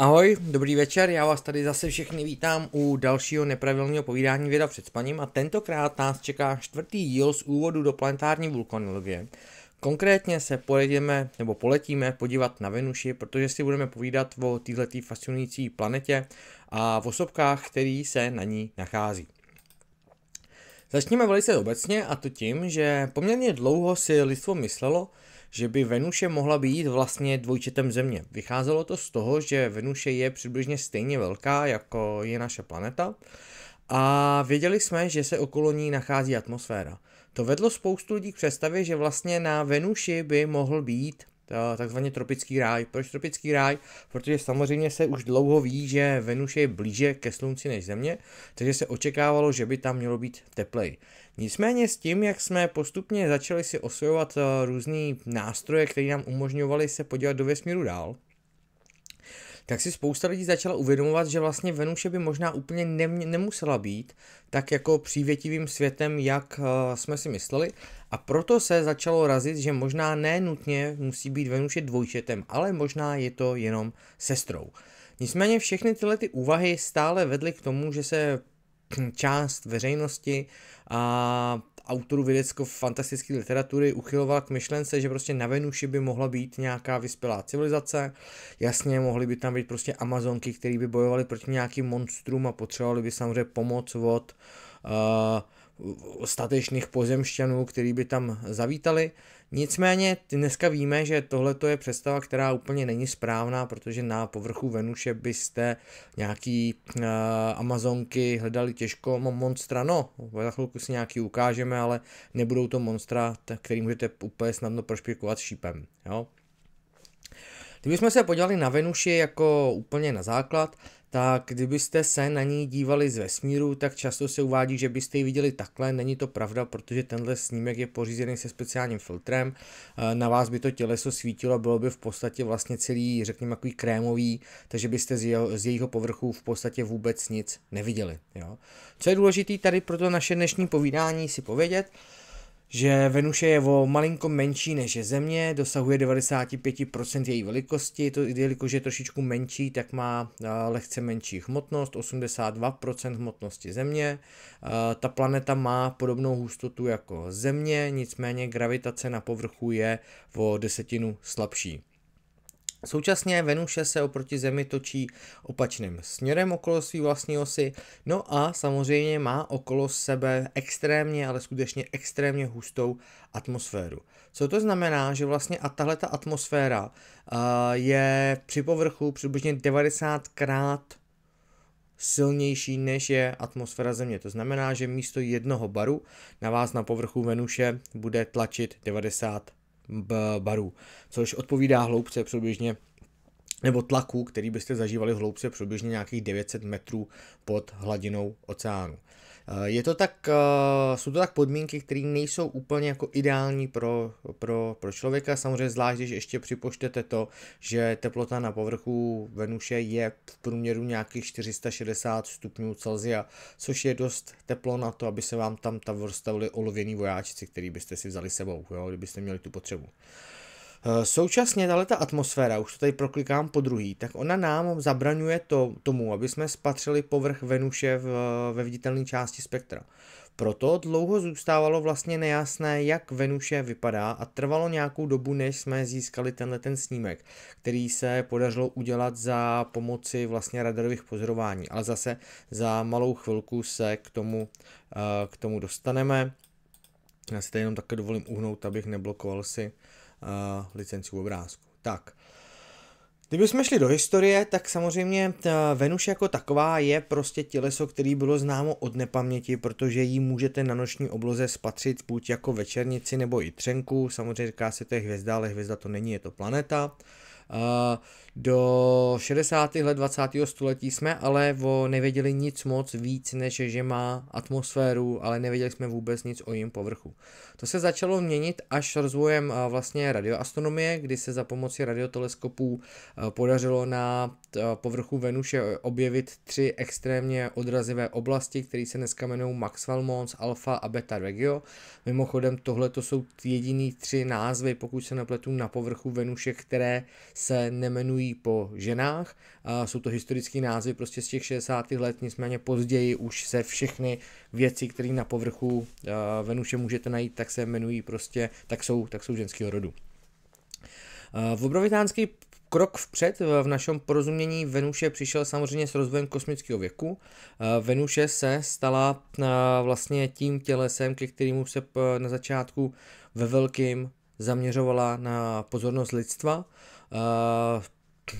Ahoj, dobrý večer, já vás tady zase všechny vítám u dalšího nepravilného povídání Věda před spaním a tentokrát nás čeká čtvrtý díl z úvodu do planetární vulkanologie. Konkrétně se pojedeme, nebo poletíme podívat na Venuši, protože si budeme povídat o této fascinující planetě a v osobkách, který se na ní nachází. Začněme velice obecně a to tím, že poměrně dlouho si lidstvo myslelo, že by Venuše mohla být vlastně dvojčetem Země. Vycházelo to z toho, že Venuše je přibližně stejně velká, jako je naše planeta a věděli jsme, že se okolo ní nachází atmosféra. To vedlo spoustu lidí k představě, že vlastně na Venuši by mohl být Eh, Takzvaný tropický ráj. Proč tropický ráj? Protože samozřejmě se už dlouho ví, že Venus je blíže ke slunci než Země, takže se očekávalo, že by tam mělo být teplej. Nicméně s tím, jak jsme postupně začali si osvojovat eh, různé nástroje, které nám umožňovaly se podívat do vesmíru dál, tak si spousta lidí začala uvědomovat, že vlastně Venuše by možná úplně nem, nemusela být tak jako přívětivým světem, jak uh, jsme si mysleli, a proto se začalo razit, že možná ne nutně musí být Venuše dvojčetem, ale možná je to jenom sestrou. Nicméně všechny tyhle ty úvahy stále vedly k tomu, že se část veřejnosti a autorů vědecko-fantastické literatury uchyloval k myšlence, že prostě na Venuši by mohla být nějaká vyspělá civilizace. Jasně, mohly by tam být prostě amazonky, které by bojovaly proti nějakým monstrum a potřebovali by samozřejmě pomoc od uh, statečných pozemšťanů, který by tam zavítali. Nicméně dneska víme, že tohle je představa, která úplně není správná, protože na povrchu Venuše byste nějaký uh, Amazonky hledali těžko monstra. No, za chvilku si nějaký ukážeme, ale nebudou to monstra, který můžete úplně snadno prošpikovat šípem. Jo? Kdybychom se podívali na Venuši jako úplně na základ, tak kdybyste se na ní dívali z vesmíru, tak často se uvádí, že byste ji viděli takhle. Není to pravda, protože tenhle snímek je pořízený se speciálním filtrem. Eh, na vás by to těleso svítilo, bylo by v podstatě vlastně celý, řekněme, takový krémový, takže byste z, jeho, z jejího povrchu v podstatě vůbec nic neviděli. Jo? Co je důležité tady pro to naše dnešní povídání si povědět, že Venuše je o malinko menší než je Země, dosahuje 95% její velikosti, to, jelikož je trošičku menší, tak má eh, lehce menší hmotnost, 82% hmotnosti Země. Eh, ta planeta má podobnou hustotu jako Země, nicméně gravitace na povrchu je o desetinu slabší. Současně Venuše se oproti Zemi točí opačným směrem okolo své vlastní osy, no a samozřejmě má okolo sebe extrémně, ale skutečně extrémně hustou atmosféru. Co to znamená, že vlastně a tahle ta atmosféra uh, je při povrchu přibližně 90 krát silnější, než je atmosféra Země. To znamená, že místo jednoho baru na vás na povrchu Venuše bude tlačit 90 barů, což odpovídá hloubce přibližně nebo tlaku, který byste zažívali v hloubce přibližně nějakých 900 metrů pod hladinou oceánu. Eh, je to tak, eh, jsou to tak podmínky, které nejsou úplně jako ideální pro, pro, pro člověka, samozřejmě zvlášť, když ještě připočtete to, že teplota na povrchu Venuše je v průměru nějakých 460 stupňů Celsia, což je dost teplo na to, aby se vám tam ta vrstavili olověný vojáčci, který byste si vzali sebou, jo, kdybyste měli tu potřebu. Uh, Eh, současně tahle ta atmosféra, už to tady proklikám po druhý, tak ona nám zabraňuje to, tomu, aby jsme spatřili povrch Venuše v, eh, ve viditelné části spektra. Proto dlouho zůstávalo vlastně nejasné, jak Venuše vypadá a trvalo nějakou dobu, než jsme získali tenhle ten snímek, který se podařilo udělat za pomoci vlastně radarových pozorování. Ale zase za malou chvilku se k tomu, eh, k tomu dostaneme. Já si tady jenom také dovolím uhnout, abych neblokoval si uh, Eh, licenci obrázku. Tak, Kdybychom šli do historie, tak samozřejmě eh, Venuš jako taková je prostě těleso, který bylo známo od nepaměti, protože ji můžete na noční obloze spatřit buď jako večernici nebo i třenku. Samozřejmě říká se to je hvězda, ale hvězda to není, je to planeta. Eh, do 60. let 20. století jsme ale o nevěděli nic moc víc, než že má atmosféru, ale nevěděli jsme vůbec nic o jejím povrchu. To se začalo měnit až rozvojem vlastně radioastronomie, kdy se za pomoci radioteleskopů podařilo na povrchu Venuše objevit tři extrémně odrazivé oblasti, které se dneska jmenují Maxwell Mons, Alpha a Beta Regio. Mimochodem tohle to jsou jediný tři názvy, pokud se nepletu, na povrchu Venuše, které se nemenují po ženách. Jsou to historické názvy prostě z těch 60. let, nicméně později už se všechny věci, které na povrchu eh, Venuše můžete najít, tak se jmenují prostě, tak jsou, tak jsou ženského rodu. V eh, obrovitánský Krok vpřed v našem porozumění Venuše přišel samozřejmě s rozvojem kosmického věku. Eh, Venuše se stala vlastně tím tělesem, ke kterému se na začátku ve velkým zaměřovala na pozornost lidstva.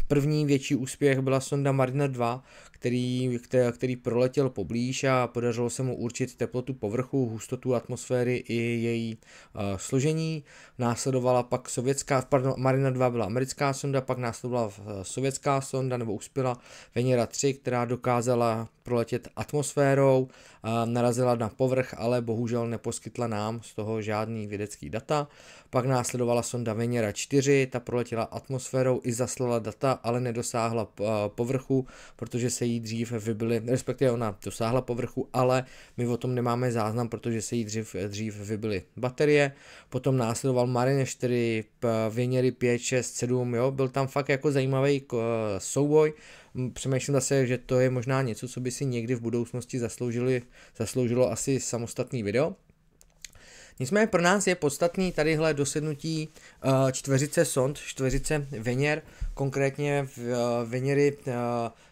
První větší úspěch byla sonda Mariner 2, který, který, který proletěl poblíž a podařilo se mu určit teplotu povrchu, hustotu atmosféry i její uh, složení. Následovala pak sovětská, pardon, Marina 2 byla americká sonda, pak následovala eh, sovětská sonda nebo uspěla Venera 3, která dokázala proletět atmosférou, uh, narazila na povrch, ale bohužel neposkytla nám z toho žádný vědecký data. Pak následovala sonda Venera 4, ta proletěla atmosférou i zaslala data, ale nedosáhla uh, povrchu, protože se jí dřív vybily, respektive ona dosáhla povrchu, ale my o tom nemáme záznam, protože se jí dřív, dřív vybily baterie. Potom následoval Marine 4, Věněry 5, 6, 7, jo, byl tam fakt jako zajímavý souboj. Přemýšlím zase, že to je možná něco, co by si někdy v budoucnosti zasloužili, zasloužilo asi samostatný video. Nicméně pro nás je podstatný tadyhle dosednutí eh, čtveřice sond, čtveřice Veněr, konkrétně v eh, Veněry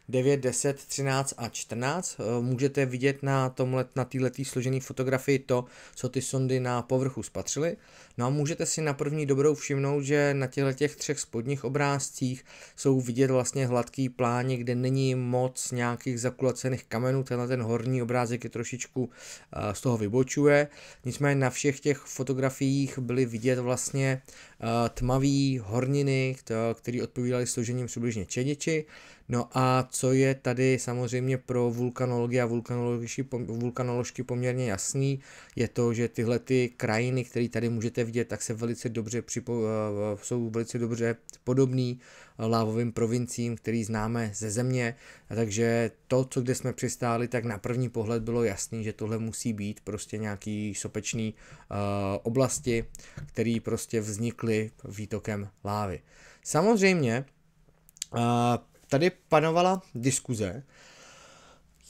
9, 10, 13 a 14. Eh, můžete vidět na tomhle, na této složené fotografii to, co ty sondy na povrchu spatřily. No a můžete si na první dobrou všimnout, že na těchto těch třech spodních obrázcích jsou vidět vlastně hladký pláně, kde není moc nějakých zakulacených kamenů. Tenhle ten horní obrázek je trošičku eh, z toho vybočuje. Nicméně na všech těch fotografiích byly vidět vlastně eh, tmavý horniny, které odpovídaly složením přibližně čediči. No a co je tady samozřejmě pro vulkanology a vulkanoložky, poměrně jasný, je to, že tyhle ty krajiny, které tady můžete vidět, tak se velice dobře připo, eh, eh, jsou velice dobře podobný lávovým provinciím, který známe ze země, a takže to, co kde jsme přistáli, tak na první pohled bylo jasný, že tohle musí být prostě nějaký sopečný eh, oblasti, které prostě vznikly výtokem lávy. Samozřejmě tady panovala diskuze,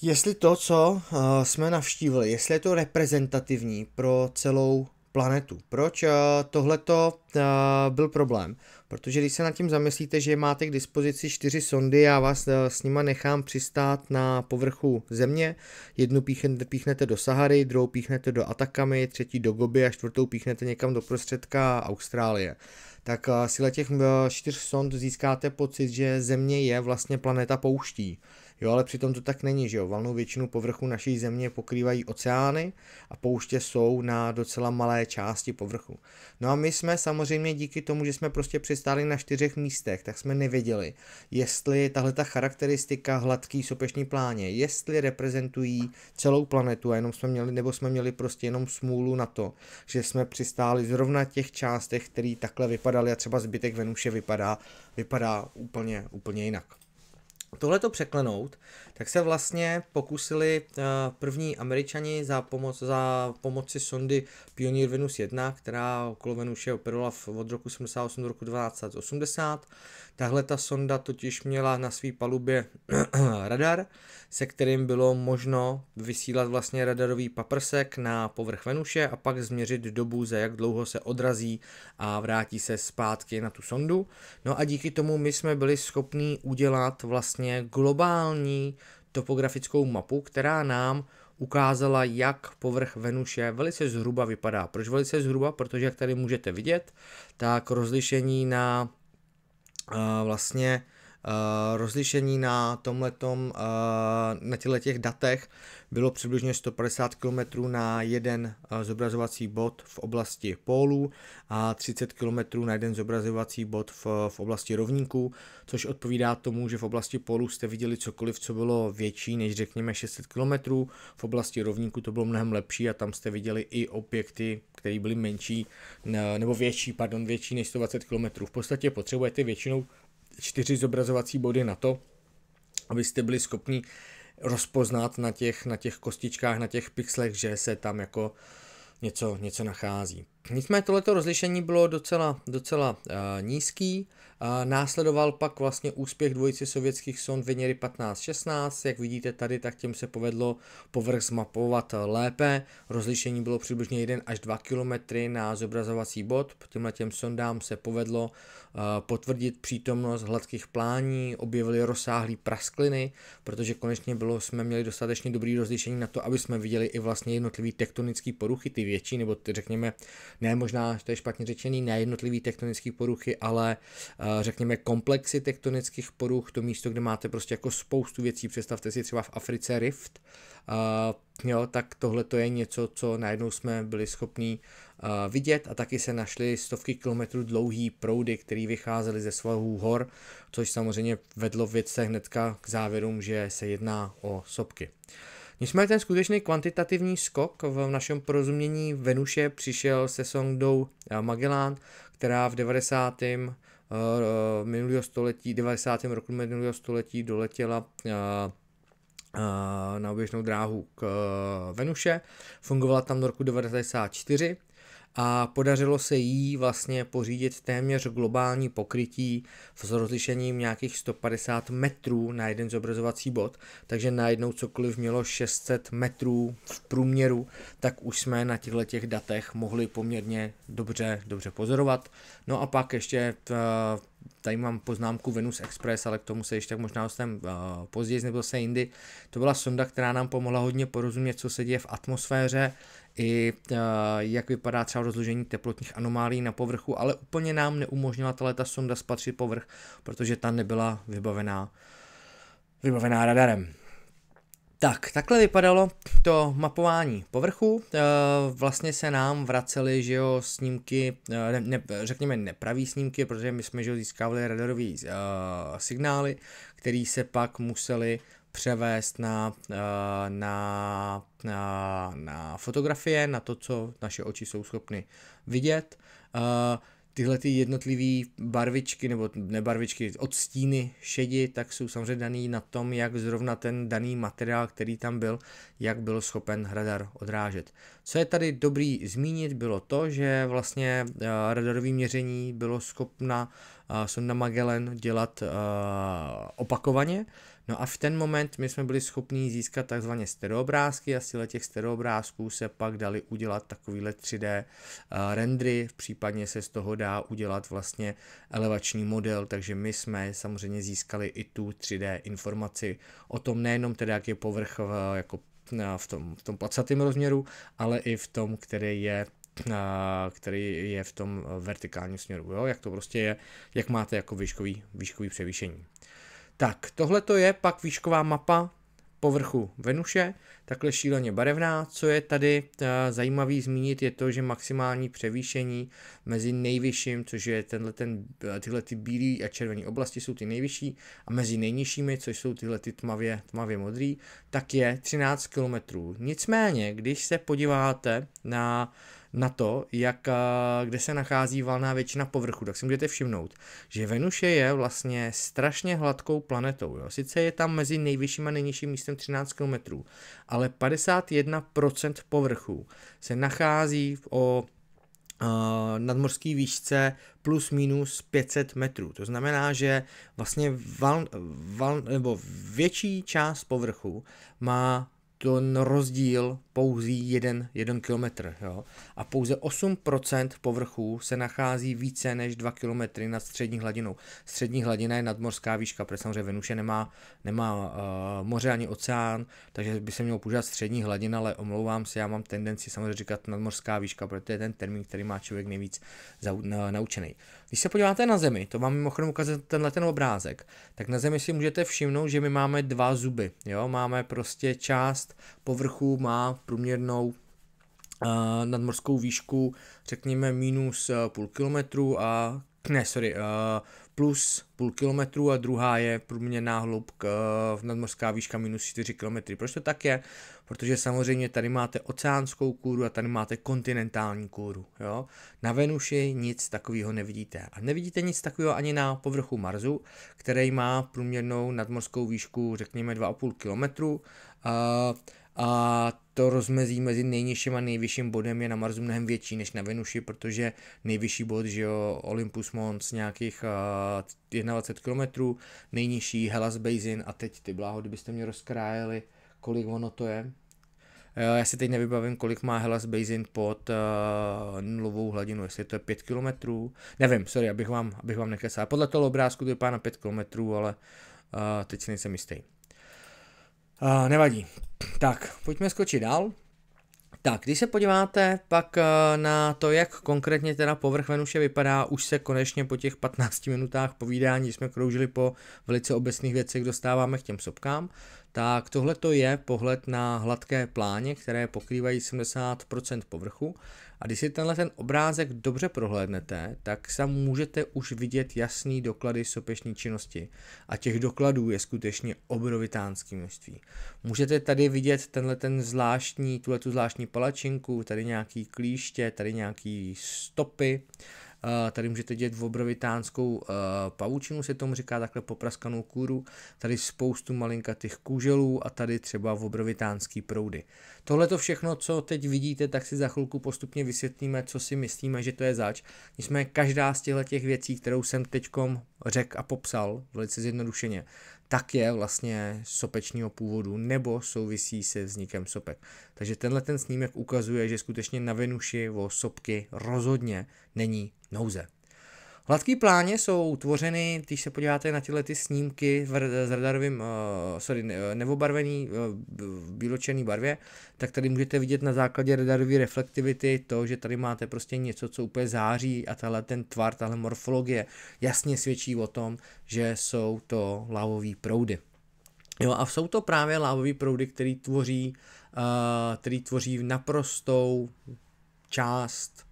jestli to, co eh, jsme navštívili, jestli je to reprezentativní pro celou planetu. Proč eh, tohleto eh, byl problém? Protože když se nad tím zamyslíte, že máte k dispozici čtyři sondy, já vás s nima nechám přistát na povrchu země, jednu píchnete do Sahary, druhou píchnete do Atakamy, třetí do Goby a čtvrtou píchnete někam do prostředka Austrálie tak eh, z těch eh, čtyř sond získáte pocit, že Země je vlastně planeta pouští. Jo, ale přitom to tak není, že jo. Valnou většinu povrchu naší země pokrývají oceány a pouště jsou na docela malé části povrchu. No a my jsme samozřejmě díky tomu, že jsme prostě přistáli na čtyřech místech, tak jsme nevěděli, jestli tahle ta charakteristika hladký sopeční pláně, jestli reprezentují celou planetu a jenom jsme měli, nebo jsme měli prostě jenom smůlu na to, že jsme přistáli zrovna těch částech, které takhle vypadaly a třeba zbytek Venuše vypadá, vypadá úplně, úplně jinak tohle to překlenout, tak se vlastně pokusili eh, první američani za, pomoc, za pomoci sondy Pioneer Venus 1, která okolo Venuše operovala od roku 78 do roku 1980. Tahle ta sonda totiž měla na své palubě radar, se kterým bylo možno vysílat vlastně radarový paprsek na povrch Venuše a pak změřit dobu, za jak dlouho se odrazí a vrátí se zpátky na tu sondu. No a díky tomu my jsme byli schopni udělat vlastně globální topografickou mapu, která nám ukázala, jak povrch Venuše velice zhruba vypadá. Proč velice zhruba? Protože jak tady můžete vidět, tak rozlišení na vlastně Eh, rozlišení na tomhletom, eh, na těchto těch datech bylo přibližně 150 km na jeden eh, zobrazovací bod v oblasti pólů a 30 km na jeden zobrazovací bod v, v oblasti rovníků, což odpovídá tomu, že v oblasti pólů jste viděli cokoliv, co bylo větší než řekněme 600 km, v oblasti rovníků to bylo mnohem lepší a tam jste viděli i objekty, které byly menší nebo větší, pardon, větší než 120 km. V podstatě potřebujete většinou čtyři zobrazovací body na to, abyste byli schopni rozpoznat na těch, na těch kostičkách, na těch pixlech, že se tam jako něco, něco nachází. Nicméně tohleto rozlišení bylo docela, docela uh, nízký. Uh, následoval pak vlastně úspěch dvojice sovětských sond Veněry 15-16. Jak vidíte tady, tak těm se povedlo povrch zmapovat lépe. Rozlišení bylo přibližně 1 až 2 km na zobrazovací bod. Těmhle těm sondám se povedlo Eh, potvrdit přítomnost hladkých plání, objevili rozsáhlé praskliny, protože konečně bylo, jsme měli dostatečně dobrý rozlišení na to, aby jsme viděli i vlastně jednotlivé tektonické poruchy, ty větší, nebo ty, řekněme, ne možná, to je špatně řečený, ne jednotlivé tektonické poruchy, ale eh, řekněme komplexy tektonických poruch, to místo, kde máte prostě jako spoustu věcí, představte si třeba v Africe rift, eh, jo, tak tohle to je něco, co najednou jsme byli schopni uh, eh, vidět a taky se našly stovky kilometrů dlouhý proudy, které vycházely ze svahů hor, což samozřejmě vedlo vědce hnedka k závěrům, že se jedná o sopky. Nicméně ten skutečný kvantitativní skok v našem porozumění Venuše přišel se sondou eh, Magellan, která v 90. Uh, eh, minulého století, 90. roku minulého století doletěla uh, Eh, na oběžnou dráhu k eh, Venuše. Fungovala tam do roku 1994 a podařilo se jí vlastně pořídit téměř globální pokrytí s rozlišením nějakých 150 metrů na jeden zobrazovací bod, takže najednou cokoliv mělo 600 metrů v průměru, tak už jsme na těchto těch datech mohli poměrně dobře, dobře pozorovat. No a pak ještě eh, tady mám poznámku Venus Express, ale k tomu se ještě možná dostaneme uh, později nebo se jindy. To byla sonda, která nám pomohla hodně porozumět, co se děje v atmosféře, i eh, jak vypadá třeba rozložení teplotních anomálií na povrchu, ale úplně nám neumožnila ta sonda spatřit povrch, protože ta nebyla vybavená, vybavená radarem. Tak, takhle vypadalo to mapování povrchu. Eh, vlastně se nám vracely, že jo, snímky, eh, ne, ne, řekněme nepravý snímky, protože my jsme, že jo, získávali radarové uh, signály, které se pak museli převést na, eh, na, na, na fotografie, na to, co naše oči jsou schopny vidět. Eh, tyhle ty jednotlivé barvičky nebo nebarvičky, odstíny šedi, tak jsou samozřejmě daný na tom, jak zrovna ten daný materiál, který tam byl, jak byl schopen radar odrážet. Co je tady dobrý zmínit, bylo to, že vlastně eh, radarové měření bylo schopna sonda Magellan dělat opakovaně, No a v ten moment my jsme byli schopni získat takzvané stereobrázky a z těch stereobrázků se pak dali udělat takovýhle 3D eh, rendry, případně se z toho dá udělat vlastně elevační model, takže my jsme samozřejmě získali i tu 3D informaci o tom nejenom teda, jak je povrch v, jako v tom, v tom placatém rozměru, ale i v tom, který je eh, který je v tom vertikálním směru, jo? jak to prostě je, jak máte jako výškový, výškový převýšení. Tak, tohle to je pak výšková mapa povrchu Venuše, takhle šíleně barevná. Co je tady eh, zajímavý zmínit, je to, že maximální převýšení mezi nejvyšším, což je tenhle ten, eh, tyhle ty bílé a červené oblasti jsou ty nejvyšší, a mezi nejnižšími, což jsou tyhle ty tmavě, tmavě modrý, tak je 13 km. Nicméně, když se podíváte na uh, na to, jak, kde se nachází valná většina povrchu, tak si můžete všimnout, že Venuše je vlastně strašně hladkou planetou. Jo. Sice je tam mezi nejvyšším a nejnižším místem 13 km, ale 51% povrchu se nachází o nadmorský výšce plus minus 500 metrů. To znamená, že vlastně val, val, nebo větší část povrchu má ten rozdíl pouze jeden jeden kilometr. Jo? A pouze 8% povrchů se nachází více než 2 km nad střední hladinou. Střední hladina je nadmorská výška, protože samozřejmě Venuše nemá, nemá uh, moře ani oceán, takže by se mělo používat střední hladina, ale omlouvám se, já mám tendenci samozřejmě říkat nadmorská výška, protože to je ten termín, který má člověk nejvíc za, na, naučený. Když se podíváte na Zemi, to vám mimochodem ukazuje tenhle ten obrázek, tak na Zemi si můžete všimnout, že my máme dva zuby. Jo? Máme prostě část část povrchu má průměrnou eh, nadmorskou výšku, řekněme minus eh, půl kilometru a ne, sorry, eh, plus půl kilometru a druhá je průměrná hloubka v nadmorská výška minus 4 km. Proč to tak je? Protože samozřejmě tady máte oceánskou kůru a tady máte kontinentální kůru. Jo? Na Venuši nic takového nevidíte. A nevidíte nic takového ani na povrchu Marsu, který má průměrnou nadmorskou výšku řekněme 2,5 km a, a to rozmezí mezi nejnižším a nejvyšším bodem je na Marsu mnohem větší než na Venuši, protože nejvyšší bod, že jo, Olympus Mons nějakých uh, 21 km, nejnižší Hellas Basin a teď ty bláho, kdybyste mě rozkrájeli, kolik ono to je. Uh, já si teď nevybavím, kolik má Hellas Basin pod uh, nulovou hladinu, jestli to je 5 km, nevím, sorry, abych vám, abych vám nekecal. Podle toho obrázku to je pána 5 km, ale uh, teď si nejsem jistý. Uh, nevadí. Tak, pojďme skočit dál. Tak, když se podíváte pak eh, na to, jak konkrétně teda povrch Venuše vypadá, už se konečně po těch 15 minutách povídání jsme kroužili po velice obecných věcech, dostáváme k těm sopkám, tak tohle to je pohled na hladké pláně, které pokrývají 70% povrchu. A když si tenhle ten obrázek dobře prohlédnete, tak tam můžete už vidět jasný doklady sopeční činnosti. A těch dokladů je skutečně obrovitánský množství. Můžete tady vidět tenhle ten zvláštní, tuhle tu zvláštní palačinku, tady nějaký klíště, tady nějaký stopy, Eh, tady můžete dělat obrovitánskou eh, pavučinu, se tomu říká takhle popraskanou kůru. Tady spoustu těch kůželů a tady třeba obrovitánský proudy. Tohle to všechno, co teď vidíte, tak si za chvilku postupně vysvětlíme, co si myslíme, že to je zač. Nicméně každá z těchto těch věcí, kterou jsem teď řekl a popsal, velice zjednodušeně, tak je vlastně sopečního původu nebo souvisí se vznikem sopek. Takže tenhle ten snímek ukazuje, že skutečně na Venuši o sopky rozhodně není nouze. Hladký pláně jsou tvořeny, když se podíváte na tyhle ty snímky v, s radarovým, uh, sorry, nevobarvený, eh, uh, eh, v bíločerné barvě, tak tady můžete vidět na základě radarové reflektivity to, že tady máte prostě něco, co úplně září a tahle ten tvar, tahle morfologie jasně svědčí o tom, že jsou to lávové proudy. Jo, a jsou to právě lávové proudy, které tvoří, uh, který tvoří naprostou část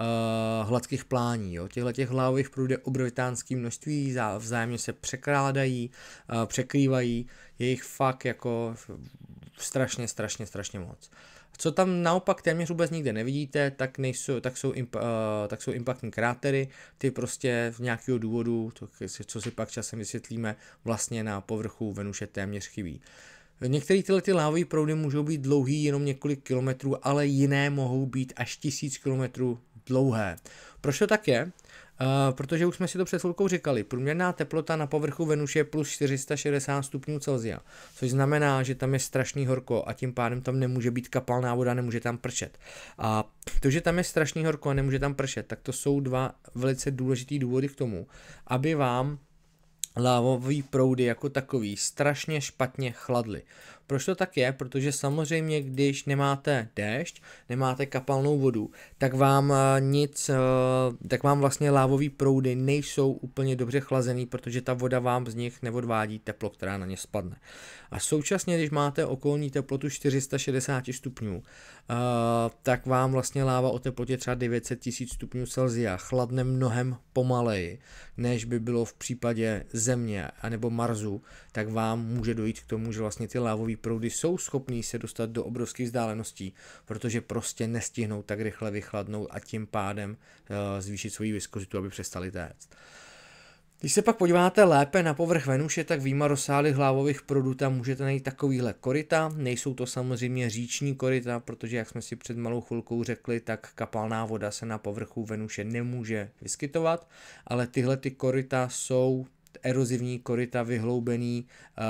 uh, hladkých plání. Jo. Těchto těch lávových proudů je obrovitánské množství, vzájemně se překrádají, uh, eh, překrývají, je jich fakt jako strašně, strašně, strašně moc. Co tam naopak téměř vůbec nikde nevidíte, tak, nejsou, tak, jsou, imp, uh, tak jsou impactní krátery, ty prostě z nějakého důvodu, to, co si pak časem vysvětlíme, vlastně na povrchu Venuše téměř chybí. Některé tyhle ty lávové proudy můžou být dlouhý jenom několik kilometrů, ale jiné mohou být až tisíc kilometrů dlouhé. Proč to tak je? Uh, protože už jsme si to před chvilkou říkali, průměrná teplota na povrchu Venuše je plus 460 stupňů Celsia, což znamená, že tam je strašný horko a tím pádem tam nemůže být kapalná voda, nemůže tam pršet. A to, že tam je strašný horko a nemůže tam pršet, tak to jsou dva velice důležitý důvody k tomu, aby vám lávový proudy jako takový strašně špatně chladly. Proč to tak je? Protože samozřejmě, když nemáte déšť, nemáte kapalnou vodu, tak vám eh, nic, eh, tak vám vlastně lávový proudy nejsou úplně dobře chlazený, protože ta voda vám z nich neodvádí teplo, která na ně spadne. A současně, když máte okolní teplotu 460 stupňů, eh, tak vám vlastně láva o teplotě třeba 900 000 stupňů Celsia chladne mnohem pomaleji, než by bylo v případě Země anebo Marsu, tak vám může dojít k tomu, že vlastně ty lávové proudy jsou schopní se dostat do obrovských vzdáleností, protože prostě nestihnou tak rychle vychladnout a tím pádem eh, zvýšit svoji viskozitu, aby přestali téct. Když se pak podíváte lépe na povrch Venuše, tak výma rozsáhlých hlávových proudů tam můžete najít takovýhle korita. Nejsou to samozřejmě říční korita, protože jak jsme si před malou chvilkou řekli, tak kapalná voda se na povrchu Venuše nemůže vyskytovat, ale tyhle ty korita jsou erozivní korita vyhloubený uh,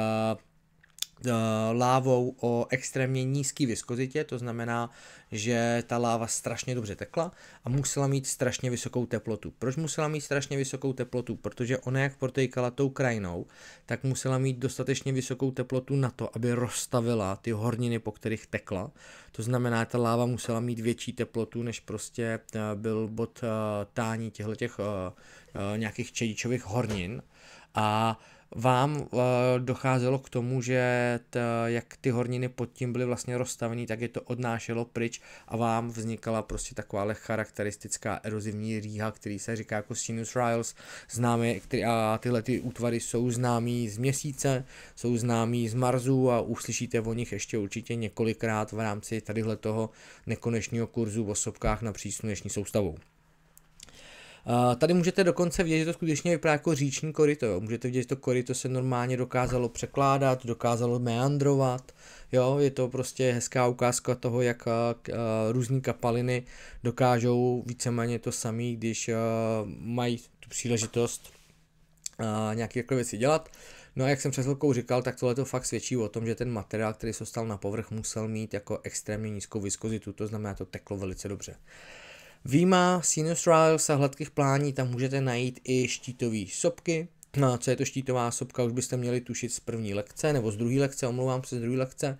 Eh, lávou o extrémně nízký viskozitě, to znamená, že ta láva strašně dobře tekla a musela mít strašně vysokou teplotu. Proč musela mít strašně vysokou teplotu? Protože ona jak protejkala tou krajinou, tak musela mít dostatečně vysokou teplotu na to, aby rozstavila ty horniny, po kterých tekla. To znamená, ta láva musela mít větší teplotu, než prostě eh, byl bod eh, tání těchto těch nějakých čedičových hornin. A vám eh, docházelo k tomu, že t, jak ty horniny pod tím byly vlastně rozstavené, tak je to odnášelo pryč a vám vznikala prostě taková charakteristická erozivní rýha, který se říká jako sinus riles, známý, který, a tyhle ty útvary jsou známý z měsíce, jsou známý z Marsu a uslyšíte o nich ještě určitě několikrát v rámci tadyhle toho nekonečního kurzu v osobkách na přísluneční soustavou. Tady můžete dokonce vidět, že to skutečně vypadá jako říční koryto. Jo. Můžete vidět, že to koryto se normálně dokázalo překládat, dokázalo meandrovat. Jo, je to prostě hezká ukázka toho, jak různé kapaliny dokážou víceméně to samé, když mají tu příležitost nějaké jako věci dělat. No a jak jsem před chvilkou říkal, tak tohle to fakt svědčí o tom, že ten materiál, který se stal na povrch, musel mít jako extrémně nízkou viskozitu, to znamená, to teklo velice dobře. Uh, Výma Sinus Trials a hladkých plání tam můžete najít i štítové sopky, na no co je to štítová sopka, už byste měli tušit z první lekce, nebo z druhé lekce, omlouvám se, z druhé lekce.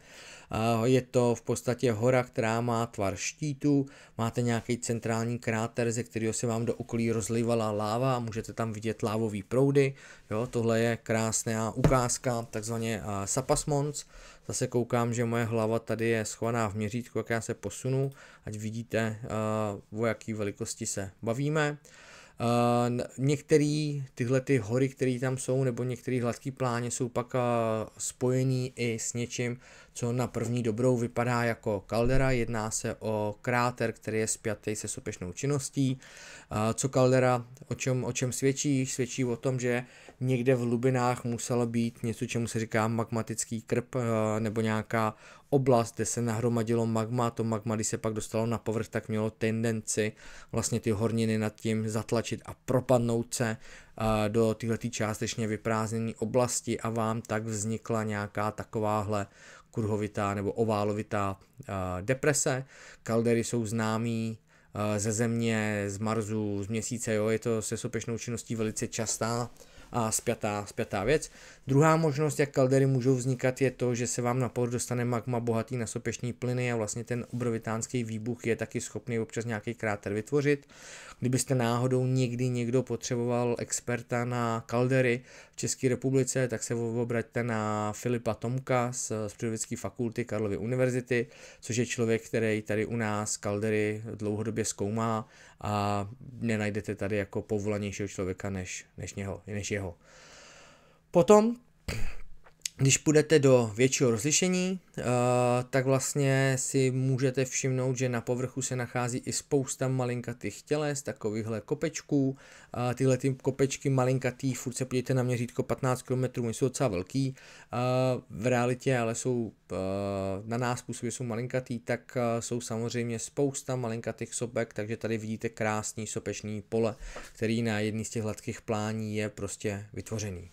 Je to v podstatě hora, která má tvar štítu, máte nějaký centrální kráter, ze kterého se vám do okolí rozlivala láva, můžete tam vidět lávový proudy. Jo, tohle je krásná ukázka, takzvaně Sapasmons. Zase koukám, že moje hlava tady je schovaná v měřítku, jak já se posunu, ať vidíte, o jaký velikosti se bavíme. Eh, některé tyhle ty hory, které tam jsou, nebo některé hladké pláně jsou pak uh, spojený i s něčím, co na první dobrou vypadá jako kaldera. Jedná se o kráter, který je spjatý se sopečnou činností. Eh, co kaldera, o čem, o čem svědčí? Svědčí o tom, že někde v hlubinách muselo být něco, čemu se říká magmatický krp, eh, nebo nějaká oblast, kde se nahromadilo magma, to magma, když se pak dostalo na povrch, tak mělo tendenci vlastně ty horniny nad tím zatlačit a propadnout se eh, do této částečně vyprázdněné oblasti a vám tak vznikla nějaká takováhle kruhovitá nebo oválovitá eh, deprese. Kaldery jsou známý ze země, z Marzu, z měsíce, jo, je to se sopečnou činností velice častá a spjatá, spjatá věc. Druhá možnost, jak kaldery můžou vznikat, je to, že se vám na povrch dostane magma bohatý na sopeční plyny a vlastně ten obrovitánský výbuch je taky schopný občas nějaký kráter vytvořit. Kdybyste náhodou někdy někdo potřeboval experta na kaldery v České republice, tak se obraťte na Filipa Tomka z, z fakulty Karlovy univerzity, což je člověk, který tady u nás kaldery dlouhodobě zkoumá a nenajdete tady jako povolanějšího člověka než, než, něho, než jeho. Potom když půjdete do většího rozlišení, eh, tak vlastně si můžete všimnout, že na povrchu se nachází i spousta malinkatých těles, takovýchhle kopečků. Eh, tyhle ty kopečky malinkatý, furt se podívejte na měřítko 15 km, oni jsou docela velký. Eh, v realitě ale jsou na nás působí, jsou malinkatý, tak jsou samozřejmě spousta malinkatých sopek, takže tady vidíte krásný sopečný pole, který na jedný z těch hladkých plání je prostě vytvořený.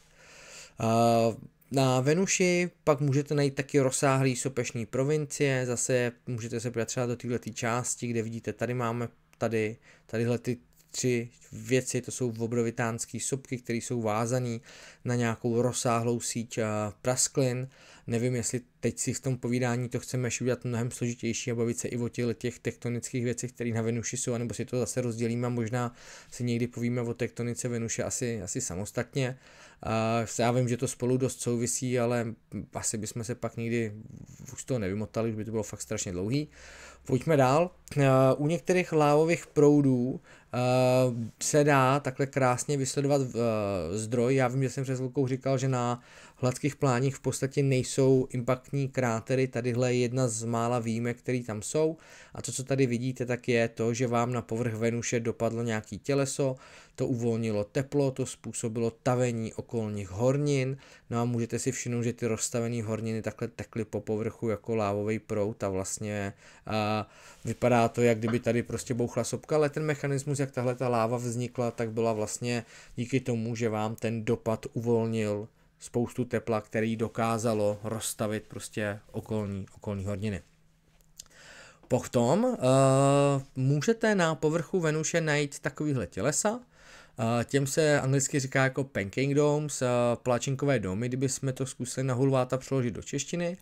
Na Venuši pak můžete najít taky rozsáhlý sopešní provincie, zase můžete se podívat třeba do této části, kde vidíte, tady máme tady, tadyhle ty tři věci, to jsou obrovitánské sopky, které jsou vázané na nějakou rozsáhlou síť eh, prasklin Nevím, jestli teď si v tom povídání to chceme ještě udělat mnohem složitější a bavit se i o těch, těch tektonických věcech, které na Venuši jsou, anebo si to zase rozdělíme a možná si někdy povíme o tektonice Venuše asi, asi samostatně. Uh, já vím, že to spolu dost souvisí, ale asi bychom se pak někdy už toho nevymotali, už by to bylo fakt strašně dlouhý. Pojďme dál. Eh, u některých lávových proudů eh, se dá takhle krásně vysledovat eh, zdroj. Já vím, že jsem před chvilkou říkal, že na hladkých pláních v podstatě nejsou impaktní krátery. Tadyhle je jedna z mála výjimek, které tam jsou. A to, co tady vidíte, tak je to, že vám na povrch Venuše dopadlo nějaký těleso, to uvolnilo teplo, to způsobilo tavení okolních hornin. No a můžete si všimnout, že ty rozstavené horniny takhle tekly po povrchu jako lávový proud a vlastně uh, vypadá to, jak kdyby tady prostě bouchla sopka, ale ten mechanismus, jak tahle ta láva vznikla, tak byla vlastně díky tomu, že vám ten dopad uvolnil spoustu tepla, který dokázalo rozstavit prostě okolní, okolní horniny. Potom uh, můžete na povrchu Venuše najít takovýhle tělesa, Těm se anglicky říká jako pancake domes, pláčinkové domy, kdyby jsme to zkusili na hulváta přeložit do češtiny.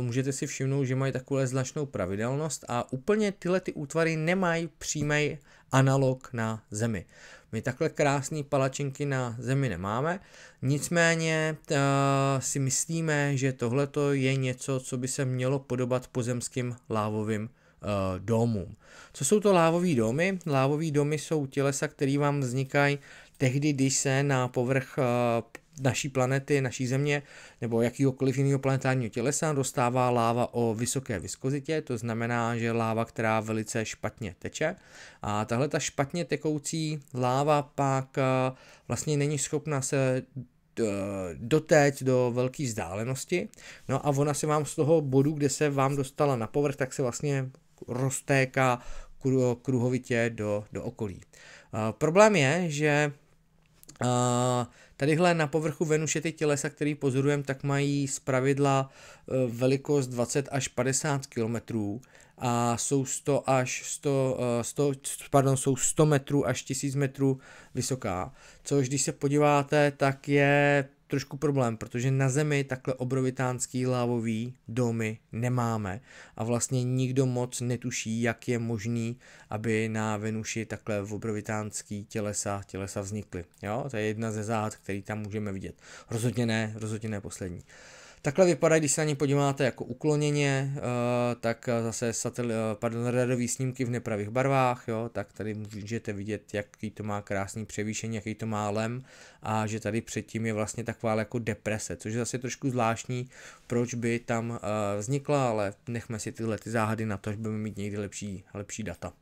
Můžete si všimnout, že mají takovou značnou pravidelnost a úplně tyhle ty útvary nemají přímý analog na zemi. My takhle krásné palačinky na zemi nemáme, nicméně uh, si myslíme, že tohle je něco, co by se mělo podobat pozemským lávovým Eh, domům. Co jsou to lávové domy? Lávové domy jsou tělesa, které vám vznikají tehdy, když se na povrch eh, naší planety, naší země nebo jakýhokoliv jiného planetárního tělesa dostává láva o vysoké viskozitě, to znamená, že láva, která velice špatně teče. A tahle ta špatně tekoucí láva pak eh, vlastně není schopna se doteď do velké vzdálenosti. No a ona se vám z toho bodu, kde se vám dostala na povrch, tak se vlastně roztéká kruhovitě do, do okolí. Problém je, že Tadyhle na povrchu Venuše ty tělesa, který pozorujeme, tak mají pravidla e, velikost 20 až 50 km a jsou 100 až 100, 100, e, pardon, jsou 100 metrů až 1000 metrů vysoká, což když se podíváte, tak je trošku problém, protože na zemi takhle obrovitánský lávový domy nemáme a vlastně nikdo moc netuší, jak je možný, aby na Venuši takhle obrovitánský tělesa, tělesa vznikly. Jo? To je jedna ze záhad, který tam můžeme vidět. Rozhodně ne, rozhodně ne poslední. Uh, Takhle vypadají, když se na ně podíváte jako ukloněně, eh, tak eh, zase satel, eh, pardon, radový snímky v nepravých barvách, jo, tak tady můžete vidět, jaký to má krásný převýšení, jaký to má lem a že tady předtím je vlastně taková jako deprese, což je zase trošku zvláštní, proč by tam vznikla, ale nechme si tyhle ty záhady na to, až budeme mít někdy lepší, lepší data.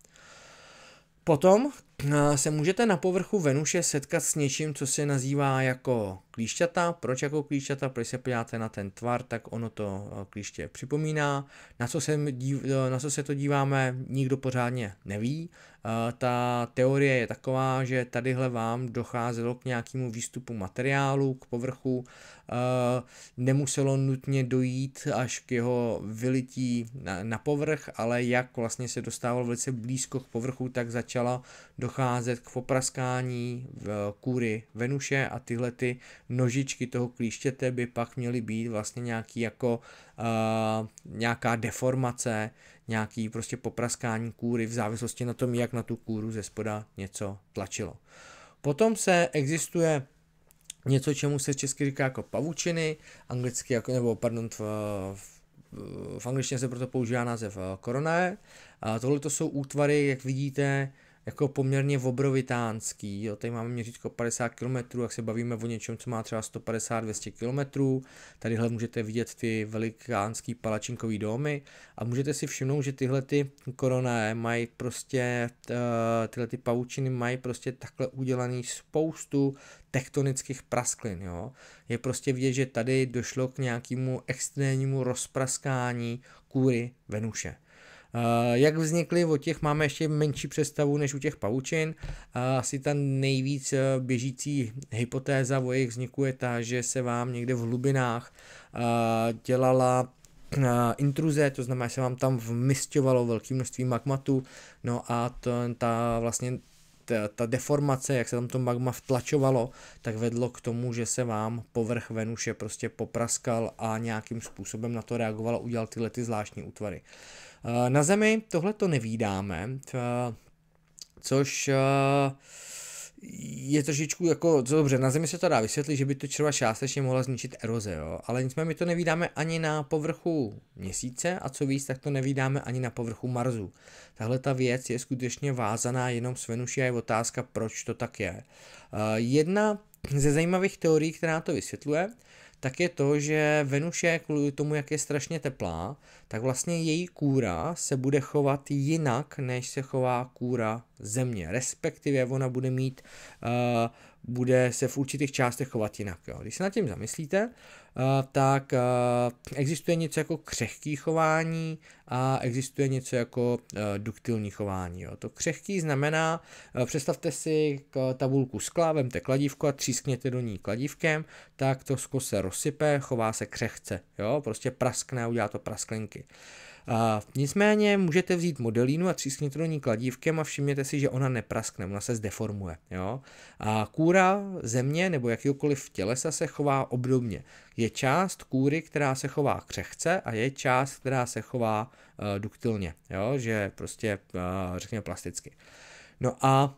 Potom Eh, se můžete na povrchu Venuše setkat s něčím, co se nazývá jako klíšťata. Proč jako klíšťata? Proč se podíváte na ten tvar, tak ono to eh, klíště připomíná. Na co se, dív, eh, na co se to díváme, nikdo pořádně neví. Ta teorie je taková, že tadyhle vám docházelo k nějakému výstupu materiálu, k povrchu. Nemuselo nutně dojít až k jeho vylití na, na povrch, ale jak vlastně se dostával velice blízko k povrchu, tak začala do docházet k popraskání v kůry Venuše a tyhle ty nožičky toho klíštěte by pak měly být vlastně nějaký jako uh, nějaká deformace, nějaký prostě popraskání kůry v závislosti na tom, jak na tu kůru ze spoda něco tlačilo. Potom se existuje něco, čemu se česky říká jako pavučiny, anglicky jako, nebo pardon, v, v v angličtině se proto používá název eh, koronae. Tohle to jsou útvary, jak vidíte, jako poměrně obrovitánský, jo, tady máme měřítko 50 km, jak se bavíme o něčem, co má třeba 150-200 km, tadyhle můžete vidět ty velikánský palačinkový domy a můžete si všimnout, že tyhle ty koroné mají prostě, eh, tyhle ty pavučiny mají prostě takhle udělaný spoustu tektonických prasklin, jo. Je prostě vidět, že tady došlo k nějakému extrémnímu rozpraskání kůry Venuše. Eh, jak vznikly, o těch máme ještě menší představu než u těch pavučin. Eh, asi ta nejvíc eh, běžící hypotéza o jejich vzniku je ta, že se vám někde v hlubinách dělala intruze, to znamená, že se vám tam vmysťovalo velké množství magmatu, no a to, ta vlastně ta, ta deformace, jak se tam to magma vtlačovalo, tak vedlo k tomu, že se vám povrch Venuše prostě popraskal a nějakým způsobem na to reagoval a udělal tyhle ty zvláštní útvary. Uh, Eh, na Zemi tohle to nevídáme, eh, což eh, je trošičku jako, co dobře, na Zemi se to dá vysvětlit, že by to třeba částečně mohla zničit eroze, jo? ale nicméně my to nevídáme ani na povrchu měsíce a co víc, tak to nevídáme ani na povrchu Marsu. Tahle ta věc je skutečně vázaná jenom s Venuši a je otázka, proč to tak je. Jedna ze zajímavých teorií, která to vysvětluje, tak je to, že Venuše kvůli tomu, jak je strašně teplá, tak vlastně její kůra se bude chovat jinak, než se chová kůra země. Respektive ona bude mít, uh, bude se v určitých částech chovat jinak. Jo. Když se nad tím zamyslíte, Eh, tak eh, existuje něco jako křehký chování a existuje něco jako eh, duktilní chování. Jo. To křehký znamená, představte si tabulku skla, vemte kladívko a třískněte do ní kladívkem, tak to sklo se rozsype, chová se křehce, jo, prostě praskne a udělá to prasklinky. Uh, a nicméně můžete vzít modelínu a třísknit do ní kladívkem a všimněte si, že ona nepraskne, ona se zdeformuje. Jo? A kůra země nebo jakýkoliv tělesa se chová obdobně. Je část kůry, která se chová křehce a je část, která se chová uh, eh, duktilně, jo? že prostě uh, řekněme plasticky. No a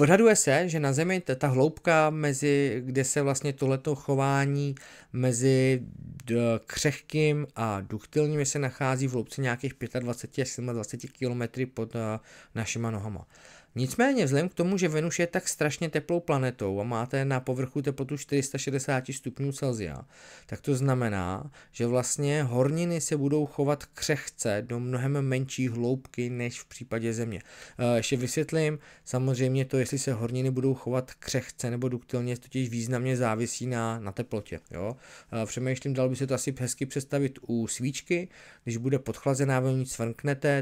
Odhaduje se, že na Zemi ta hloubka, mezi, kde se vlastně tohleto chování mezi křehkým a duchtilním se nachází v hloubce nějakých 25 až 27 km pod našima nohama. Nicméně vzhledem k tomu, že Venus je tak strašně teplou planetou a máte na povrchu teplotu 460 stupňů Celsia, tak to znamená, že vlastně horniny se budou chovat křehce do mnohem menší hloubky než v případě Země. Eh, ještě vysvětlím, samozřejmě to, jestli se horniny budou chovat křehce nebo duktilně, totiž významně závisí na, na teplotě. Jo? Eh, přemýšlím, dal by se to asi hezky představit u svíčky, když bude podchlazená, vy ní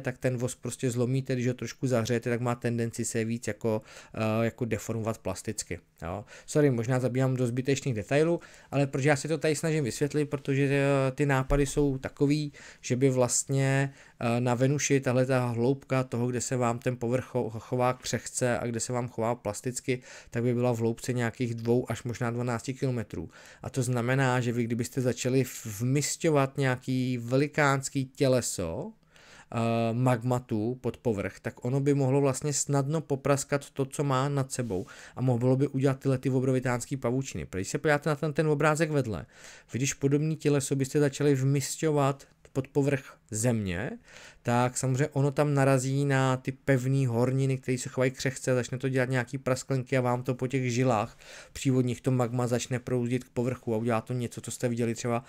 tak ten voz prostě zlomíte, když ho trošku zahřejete, tak má tendenci se víc jako, eh, jako deformovat plasticky. Jo. Sorry, možná zabývám do zbytečných detailů, ale proč já si to tady snažím vysvětlit, protože eh, ty nápady jsou takový, že by vlastně eh, na Venuši tahle ta hloubka toho, kde se vám ten povrch chová k přechce a kde se vám chová plasticky, tak by byla v hloubce nějakých dvou až možná 12 kilometrů. A to znamená, že vy kdybyste začali vmysťovat nějaký velikánský těleso, Eh, magmatu pod povrch, tak ono by mohlo vlastně snadno popraskat to, co má nad sebou a mohlo by udělat tyhle ty obrovitánský pavučiny. Když se podíváte na ten, ten obrázek vedle, když podobní těleso byste začali vmysťovat pod povrch země, tak samozřejmě ono tam narazí na ty pevné horniny, které se chovají křehce, začne to dělat nějaký prasklenky a vám to po těch žilách přívodních to magma začne proudit k povrchu a udělá to něco, co jste viděli třeba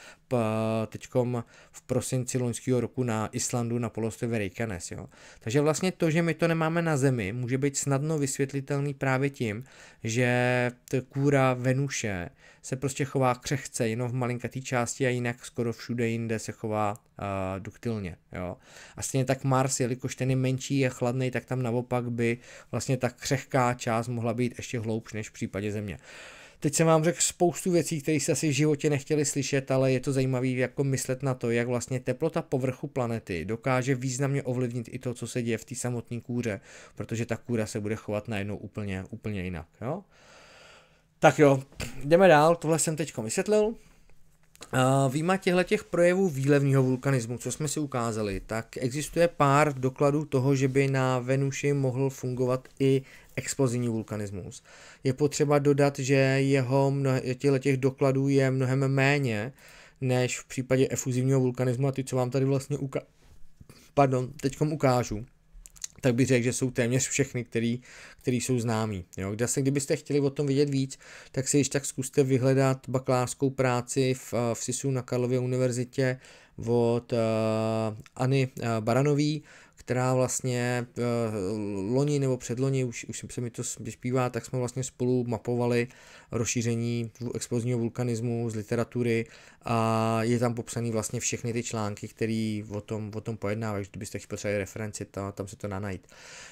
teďkom v prosinci loňského roku na Islandu na polostrově Reykjanes. Jo. Takže vlastně to, že my to nemáme na zemi, může být snadno vysvětlitelný právě tím, že kůra Venuše se prostě chová křehce jenom v malinkatý části a jinak skoro všude jinde se chová uh, taktilně. Jo? A stejně tak Mars, jelikož ten je menší a chladný, tak tam naopak by vlastně ta křehká část mohla být ještě hloubš než v případě Země. Teď jsem vám řekl spoustu věcí, které jste si v životě nechtěli slyšet, ale je to zajímavé jako myslet na to, jak vlastně teplota povrchu planety dokáže významně ovlivnit i to, co se děje v té samotné kůře, protože ta kůra se bude chovat najednou úplně, úplně jinak. Jo? Tak jo, jdeme dál, tohle jsem teď vysvětlil. Výjima těchto těch projevů výlevního vulkanismu, co jsme si ukázali, tak existuje pár dokladů toho, že by na Venuši mohl fungovat i explozivní vulkanismus. Je potřeba dodat, že jeho těchto těch dokladů je mnohem méně než v případě efuzivního vulkanismu a ty, co vám tady vlastně uka- Pardon, teďkom ukážu tak bych řekl, že jsou téměř všechny, který, který jsou známí. Jo. Zase, kdybyste chtěli o tom vědět víc, tak si již tak zkuste vyhledat bakalářskou práci v, eh, v SISu na Karlově univerzitě od uh, Anny uh, která vlastně eh, loni nebo předloni, už, už se mi to zpívá, tak jsme vlastně spolu mapovali rozšíření explozního vulkanismu z literatury a je tam popsaný vlastně všechny ty články, které o tom, o tom pojednávají, kdybyste potřebovali referenci, to, tam se to nanajít.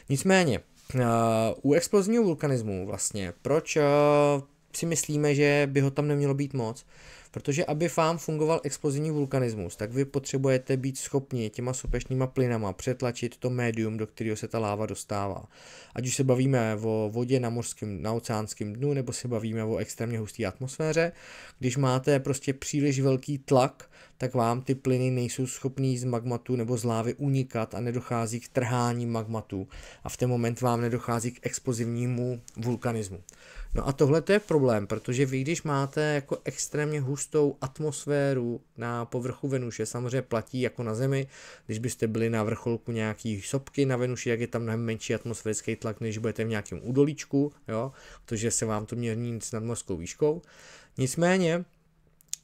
Nicméně, eh, u explozního vulkanismu vlastně, proč eh, si myslíme, že by ho tam nemělo být moc? Protože aby vám fungoval explozivní vulkanismus, tak vy potřebujete být schopni těma sopečnýma plynama přetlačit to médium, do kterého se ta láva dostává. Ať už se bavíme o vodě na mořském, na oceánském dnu, nebo se bavíme o extrémně husté atmosféře, když máte prostě příliš velký tlak, tak vám ty plyny nejsou schopný z magmatu nebo z lávy unikat a nedochází k trhání magmatu a v ten moment vám nedochází k explozivnímu vulkanismu. No a tohle to je problém, protože vy když máte jako extrémně hustou atmosféru na povrchu Venuše, samozřejmě platí jako na Zemi, když byste byli na vrcholku nějaký sopky na Venuši, jak je tam mnohem menší atmosférický tlak, než budete v nějakém údolíčku, jo, protože se vám to měří nad mořskou výškou. Nicméně,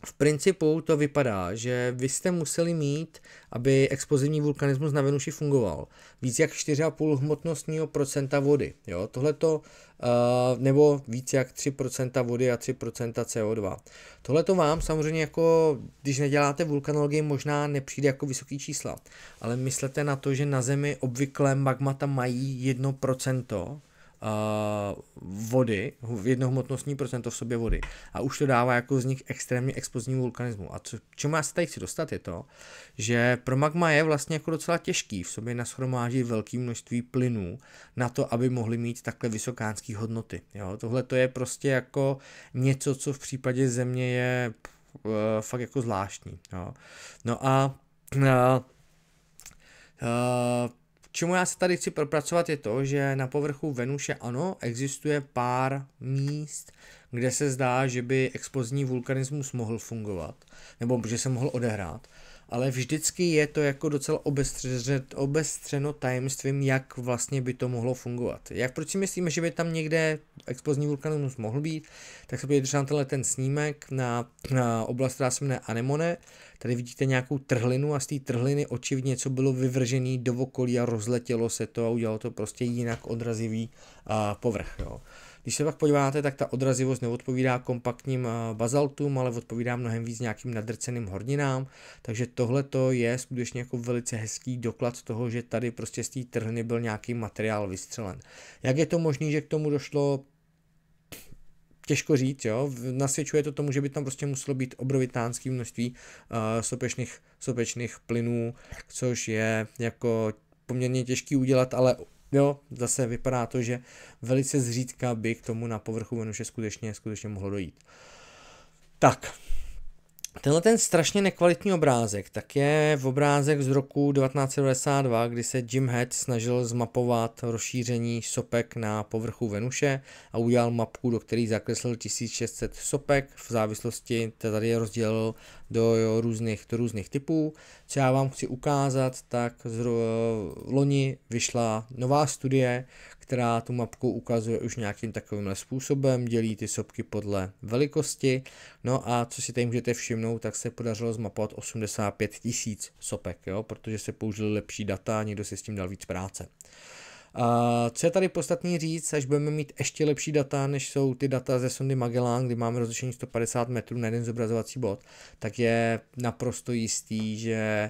v principu to vypadá, že vy jste museli mít, aby explozivní vulkanismus na Venuši fungoval, víc jak 4,5 hmotnostního procenta vody. Jo? Tohleto, uh, nebo víc jak 3% vody a 3% CO2. Tohle to vám samozřejmě jako, když neděláte vulkanologii, možná nepřijde jako vysoký čísla. Ale myslete na to, že na Zemi obvykle magmata mají 1%, uh, vody, jednohmotnostní procento v sobě vody. A už to dává jako vznik extrémně explozní vulkanismu. A co, čemu já se tady chci dostat je to, že pro magma je vlastně jako docela těžký v sobě nashromáždit velké množství plynů na to, aby mohly mít takhle vysokánské hodnoty. Jo? Tohle to je prostě jako něco, co v případě země je uh, fakt jako zvláštní. Jo? No a uh, Uh, čemu já se tady chci propracovat je to, že na povrchu Venuše ano, existuje pár míst, kde se zdá, že by explozní vulkanismus mohl fungovat, nebo že se mohl odehrát. Ale vždycky je to jako docela obestře, obestřeno tajemstvím, jak vlastně by to mohlo fungovat. Jak proč si myslíme, že by tam někde explozní vulkanismus mohl být, tak se podívejte třeba na tenhle ten snímek na, na oblast, která se jmenuje Anemone, Tady vidíte nějakou trhlinu a z té trhliny očivně něco bylo vyvržené do okolí a rozletělo se to a udělalo to prostě jinak odrazivý a, povrch. Jo. Když se pak podíváte, tak ta odrazivost neodpovídá kompaktním bazaltům, ale odpovídá mnohem víc nějakým nadrceným horninám, takže tohle je skutečně jako velice hezký doklad toho, že tady prostě z té trhny byl nějaký materiál vystřelen. Jak je to možné, že k tomu došlo, těžko říct, jo. Nasvědčuje to tomu, že by tam prostě muselo být obrovitánské množství uh, sopečných, sopečných plynů, což je jako poměrně těžký udělat, ale jo, zase vypadá to, že velice zřídka by k tomu na povrchu Venuše skutečně, skutečně mohlo dojít. Tak, Tenhle ten strašně nekvalitní obrázek, tak je v obrázek z roku 1992, kdy se Jim Head snažil zmapovat rozšíření sopek na povrchu Venuše a udělal mapku, do které zakreslil 1600 sopek, v závislosti tady je rozdělil do jo, různých, do různých typů. Co já vám chci ukázat, tak z loni vyšla nová studie, která tu mapku ukazuje už nějakým takovýmhle způsobem, dělí ty sopky podle velikosti. No a co si tady můžete všimnout, tak se podařilo zmapovat 85 tisíc sopek, jo, protože se použili lepší data, někdo si s tím dal víc práce. A co je tady podstatný říct, až budeme mít ještě lepší data, než jsou ty data ze sondy Magellan, kdy máme rozlišení 150 metrů na jeden zobrazovací bod, tak je naprosto jistý, že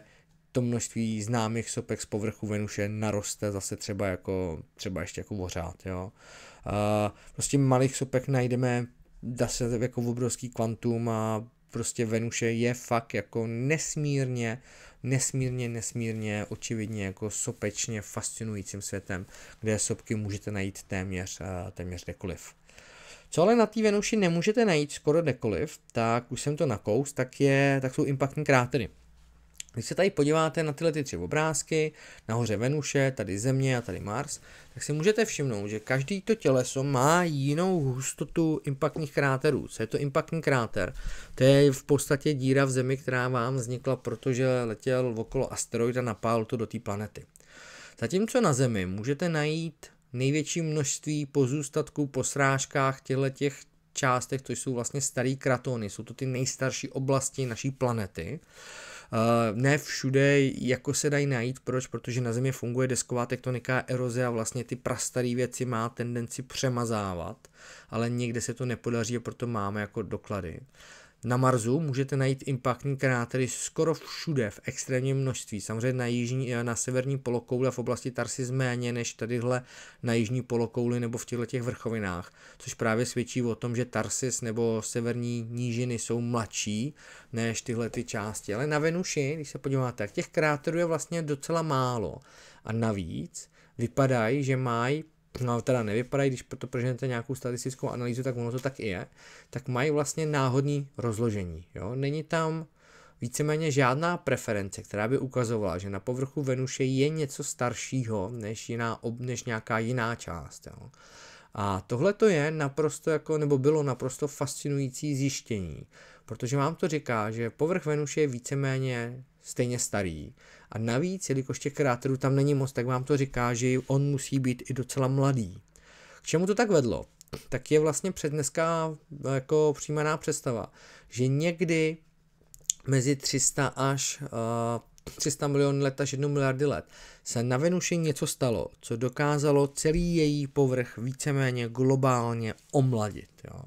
to množství známých sopek z povrchu Venuše naroste zase třeba jako, třeba ještě jako vořád, jo. A prostě malých sopek najdeme, dá se jako obrovský kvantum a prostě Venuše je fakt jako nesmírně nesmírně, nesmírně očividně jako sopečně fascinujícím světem, kde sopky můžete najít téměř, eh, téměř kdekoliv. Co ale na té Venuši nemůžete najít skoro dekoliv, tak už jsem to nakous, tak, je, tak jsou impaktní krátery. Když se tady podíváte na tyhle ty tři obrázky, nahoře Venuše, tady Země a tady Mars, tak si můžete všimnout, že každý to těleso má jinou hustotu impaktních kráterů. Co je to impaktní kráter? To je v podstatě díra v Zemi, která vám vznikla, protože letěl okolo asteroid a napál to do té planety. Zatímco na Zemi můžete najít největší množství pozůstatků po srážkách těchto těch částech, to jsou vlastně starý kratony, jsou to ty nejstarší oblasti naší planety. Eh, ne všude jako se dají najít, proč? Protože na Zemi funguje desková tektonika, eroze a vlastně ty prastaré věci má tendenci přemazávat, ale někde se to nepodaří a proto máme jako doklady. Na Marsu můžete najít impaktní krátery skoro všude v extrémním množství. Samozřejmě na, jižní, eh, na severní polokouli a v oblasti Tarsis méně než tadyhle na jižní polokouli nebo v těchto těch vrchovinách, což právě svědčí o tom, že Tarsis nebo severní nížiny jsou mladší než tyhle ty části. Ale na Venuši, když se podíváte, těch kráterů je vlastně docela málo. A navíc vypadají, že mají no teda nevypadají, když proto proženete nějakou statistickou analýzu, tak ono to tak i je, tak mají vlastně náhodný rozložení. Jo? Není tam víceméně žádná preference, která by ukazovala, že na povrchu Venuše je něco staršího než, jiná, než nějaká jiná část. Jo? A tohle to je naprosto jako, nebo bylo naprosto fascinující zjištění, protože vám to říká, že povrch Venuše je víceméně stejně starý a navíc, jelikož těch kráterů tam není moc, tak vám to říká, že on musí být i docela mladý. K čemu to tak vedlo? Tak je vlastně před dneska jako přijímaná představa, že někdy mezi 300 až uh, eh, 300 milionů let až 1 miliardy let se na Venuši něco stalo, co dokázalo celý její povrch víceméně globálně omladit. Jo.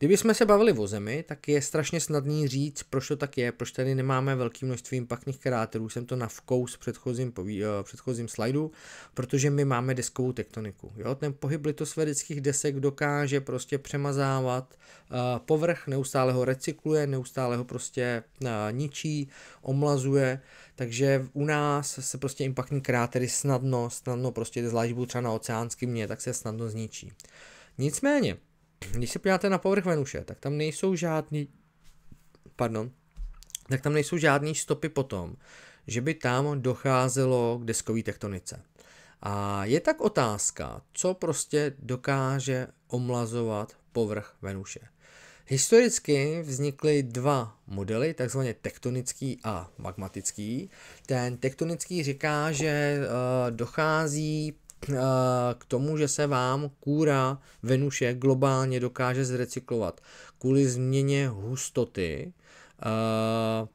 Kdybychom se bavili o zemi, tak je strašně snadný říct, proč to tak je, proč tady nemáme velké množství impactních kráterů. Jsem to na v předchozím, poví, uh, předchozím slajdu, protože my máme deskovou tektoniku. Jo? Ten pohyb litosferických desek dokáže prostě přemazávat uh, povrch, neustále ho recykluje, neustále ho prostě uh, ničí, omlazuje. Takže u nás se prostě impactní krátery snadno, snadno prostě, zvlášť třeba na oceánském mě, tak se snadno zničí. Nicméně, když se podíváte na povrch Venuše, tak tam nejsou žádný, pardon, tak tam nejsou žádný stopy potom, že by tam docházelo k deskové tektonice. A je tak otázka, co prostě dokáže omlazovat povrch Venuše. Historicky vznikly dva modely, takzvaně tektonický a magmatický. Ten tektonický říká, že eh, dochází Eh, k tomu, že se vám kůra Venuše globálně dokáže zrecyklovat kvůli změně hustoty, eh,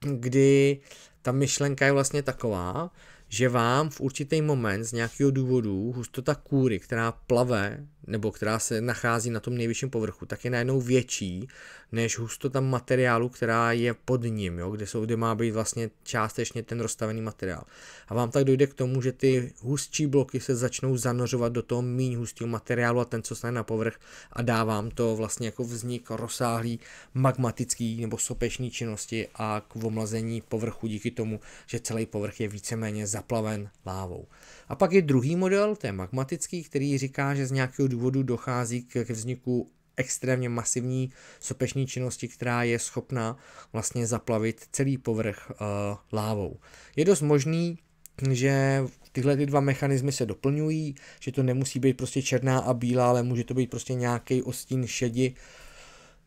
kdy ta myšlenka je vlastně taková, že vám v určitý moment z nějakého důvodu hustota kůry, která plave nebo která se nachází na tom nejvyšším povrchu, tak je najednou větší než hustota materiálu, která je pod ním, jo, kde, jsou, kde má být vlastně částečně ten rozstavený materiál. A vám tak dojde k tomu, že ty hustší bloky se začnou zanořovat do toho méně hustého materiálu a ten, co stane na povrch a dá vám to vlastně jako vznik rozsáhlý magmatický nebo sopeční činnosti a k omlazení povrchu díky tomu, že celý povrch je víceméně zaplaven lávou. A pak je druhý model, to je magmatický, který říká, že z nějakého důvodu dochází k, vzniku extrémně masivní sopeční činnosti, která je schopna vlastně zaplavit celý povrch uh, lávou. Je dost možný, že tyhle ty dva mechanismy se doplňují, že to nemusí být prostě černá a bílá, ale může to být prostě nějaký ostín šedi,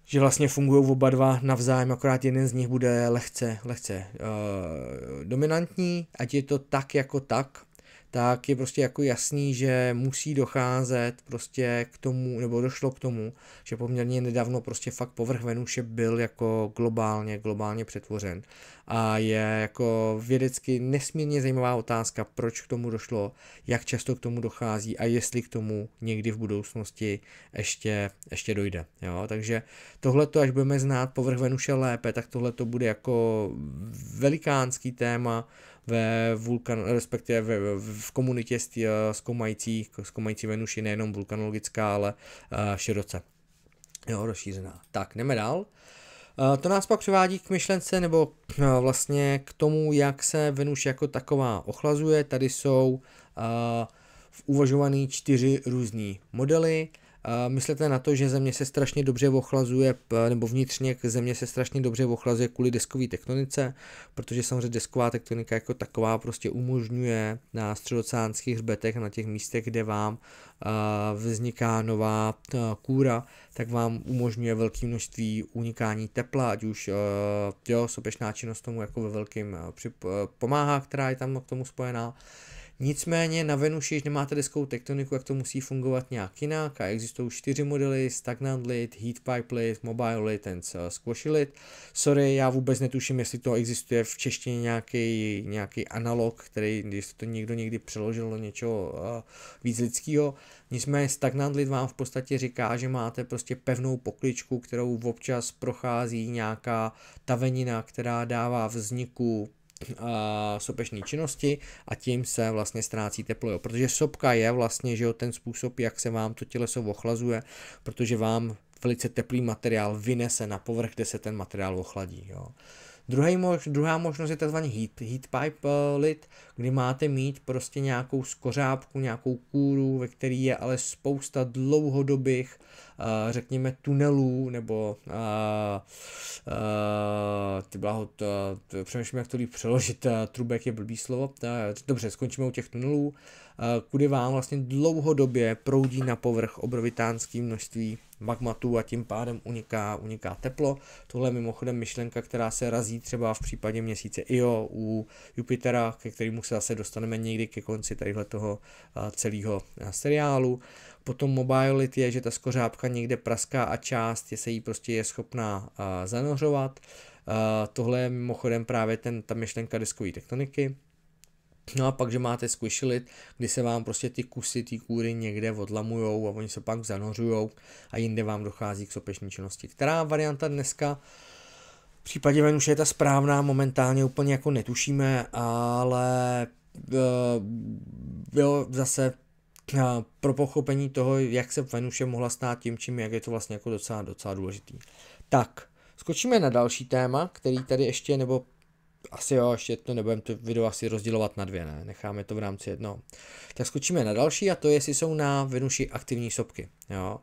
že vlastně fungují oba dva navzájem, akorát jeden z nich bude lehce, lehce uh, dominantní, ať je to tak jako tak, tak je prostě jako jasný, že musí docházet prostě k tomu, nebo došlo k tomu, že poměrně nedávno prostě fakt povrch Venuše byl jako globálně, globálně přetvořen. A je jako vědecky nesmírně zajímavá otázka, proč k tomu došlo, jak často k tomu dochází a jestli k tomu někdy v budoucnosti ještě, ještě dojde. Jo? Takže tohle, až budeme znát povrch Venuše lépe, tak tohle to bude jako velikánský téma, ve vulkan, respektive ve, v komunitě eh, zkoumající, zkoumající Venuši nejenom vulkanologická, ale eh, široce. Jo, rozšířená. Tak, jdeme dál. Eh, to nás pak přivádí k myšlence nebo vlastně k tomu, jak se Venus jako taková ochlazuje. Tady jsou uvažované čtyři různé modely. Myslete na to, že země se strašně dobře ochlazuje, nebo vnitřně země se strašně dobře ochlazuje kvůli deskové tektonice, protože samozřejmě desková tektonika jako taková prostě umožňuje na středoceánských hřbetech, na těch místech, kde vám vzniká nová kůra, tak vám umožňuje velké množství unikání tepla, ať už jo, sopečná činnost tomu jako ve velkým pomáhá, která je tam k tomu spojená. Nicméně na Venuši, když nemáte deskovou tektoniku, jak to musí fungovat nějak jinak a existují čtyři modely, Stagnant Lid, Heat Pipe Lid, Mobile Lid and eh, squash Lid. Sorry, já vůbec netuším, jestli to existuje v češtině nějaký, nějaký analog, který, když to někdo někdy přeložil do něčeho uh, víc lidského. Nicméně Stagnant Lid vám v podstatě říká, že máte prostě pevnou pokličku, kterou občas prochází nějaká tavenina, která dává vzniku sopečné činnosti a tím se vlastně ztrácí teplo. Jo. Protože sopka je vlastně že jo, ten způsob, jak se vám to těleso ochlazuje, protože vám velice teplý materiál vynese na povrch, kde se ten materiál ochladí. Jo. Druhý mož, druhá možnost je tzv. Heat, heat pipe eh, lid, kdy máte mít prostě nějakou skořápku, nějakou kůru, ve které je ale spousta dlouhodobých uh, řekněme, tunelů nebo uh, uh, ty blaho, to, to, přemýšlím, jak to líp přeložit, trubek je blbý slovo. Dobře, skončíme u těch tunelů, kudy vám vlastně dlouhodobě proudí na povrch obrovitánský množství magmatu a tím pádem uniká, uniká teplo. Tohle je mimochodem myšlenka, která se razí třeba v případě měsíce Io u Jupitera, ke kterému se zase dostaneme někdy ke konci tadyhle toho celého seriálu. Potom mobilit je, že ta skořápka někde praská a část je, se jí prostě je schopná uh, zanořovat. Uh, tohle je mimochodem právě ten, ta myšlenka diskové tektoniky. No a pak, že máte squishlit, kdy se vám prostě ty kusy, ty kůry někde odlamujou a oni se pak zanořujou a jinde vám dochází k sopeční činnosti. Která varianta dneska v případě Venuše je ta správná, momentálně úplně jako netušíme, ale uh, jo, zase pro pochopení toho, jak se Venuše mohla stát tím, čím jak je to vlastně jako docela, docela důležitý. Tak, skočíme na další téma, který tady ještě, nebo asi jo, ještě to nebudeme to video asi rozdělovat na dvě, ne? Necháme to v rámci jednoho. Tak skočíme na další a to je, jestli jsou na Venuši aktivní sopky, jo.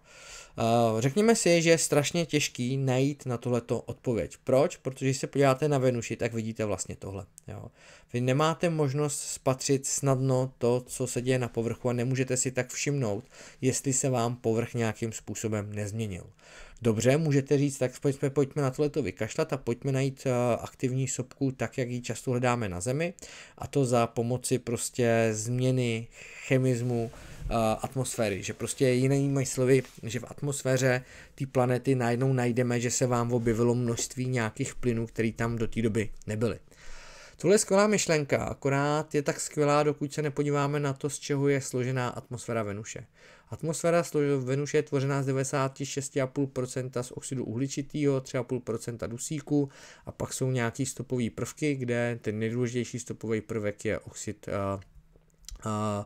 Řekněme si, že je strašně těžký najít na tohleto odpověď. Proč? Protože když se podíváte na Venuši, tak vidíte vlastně tohle. Jo. Vy nemáte možnost spatřit snadno to, co se děje na povrchu a nemůžete si tak všimnout, jestli se vám povrch nějakým způsobem nezměnil. Dobře, můžete říct, tak pojďme, pojďme na tohleto vykašlat a pojďme najít eh, aktivní sopku tak, jak ji často hledáme na Zemi a to za pomoci prostě změny chemismu, Eh, atmosféry, že prostě jinými slovy, že v atmosféře té planety najednou najdeme, že se vám objevilo množství nějakých plynů, které tam do té doby nebyly. Tohle je skvělá myšlenka, akorát je tak skvělá, dokud se nepodíváme na to, z čeho je složená atmosféra Venuše. Atmosféra Venuše je tvořená z 96,5% z oxidu uhličitého, 3,5% dusíku a pak jsou nějaký stopové prvky, kde ten nejdůležitější stopový prvek je oxid uh, uh,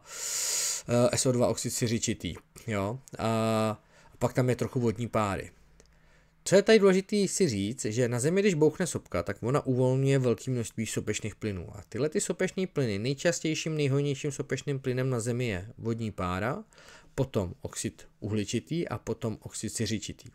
eh, uh, eh, SO2 oxid siřičitý. Jo? Uh, pak tam je trochu vodní páry. Co je tady důležité si říct, že na Zemi, když bouchne sopka, tak ona uvolňuje velké množství sopečných plynů. A tyhle ty sopečné plyny, nejčastějším, nejhojnějším sopečným plynem na Zemi je vodní pára, potom oxid uhličitý a potom oxid siřičitý.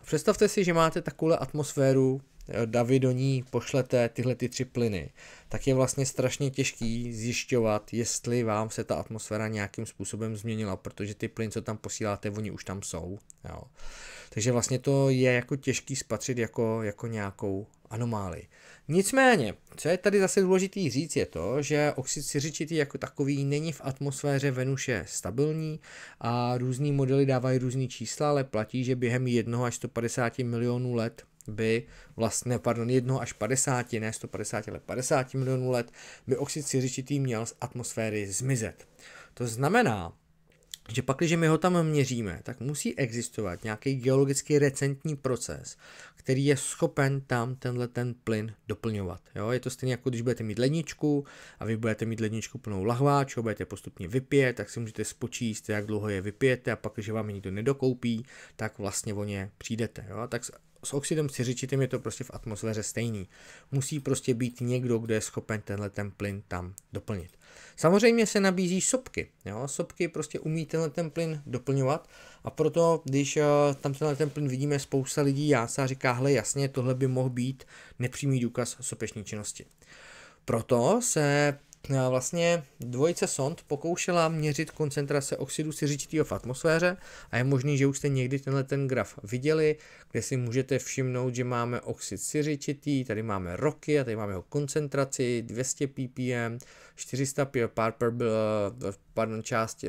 A představte si, že máte takovou atmosféru, eh, davy do ní pošlete tyhle ty tři plyny, tak je vlastně strašně těžký zjišťovat, jestli vám se ta atmosféra nějakým způsobem změnila, protože ty plyn, co tam posíláte, oni už tam jsou. Jo. Takže vlastně to je jako těžký spatřit jako, jako nějakou anomálii. Nicméně, co je tady zase důležitý říct, je to, že oxid siřičitý jako takový není v atmosféře Venuše stabilní a různý modely dávají různý čísla, ale platí, že během 1 až 150 milionů let by vlastně, pardon, 1 až 50, ne 150, ale 50 milionů let by oxid siřičitý měl z atmosféry zmizet. To znamená, že pak, když my ho tam měříme, tak musí existovat nějaký geologicky recentní proces, který je schopen tam tenhle ten plyn doplňovat. Jo? Je to stejně jako když budete mít ledničku a vy budete mít ledničku plnou ho budete postupně vypět, tak si můžete spočíst, jak dlouho je vypijete a pak, když vám je nikdo nedokoupí, tak vlastně o ně přijdete. Jo? Tak s oxidem siřičitým je to prostě v atmosféře stejný. Musí prostě být někdo, kdo je schopen tenhle ten plyn tam doplnit. Samozřejmě se nabízí sopky. Jo? Sopky prostě umí tenhle ten plyn doplňovat a proto, když uh, tam tenhle ten plyn vidíme, spousta lidí jása říká, hle jasně, tohle by mohl být nepřímý důkaz sopečné činnosti. Proto se No vlastně dvojice sond pokoušela měřit koncentrace oxidu siřičitého v atmosféře a je možný, že už jste někdy tenhle ten graf viděli, kde si můžete všimnout, že máme oxid siřičitý, tady máme roky a tady máme jeho koncentraci 200 ppm, 400 part per, pardon, část,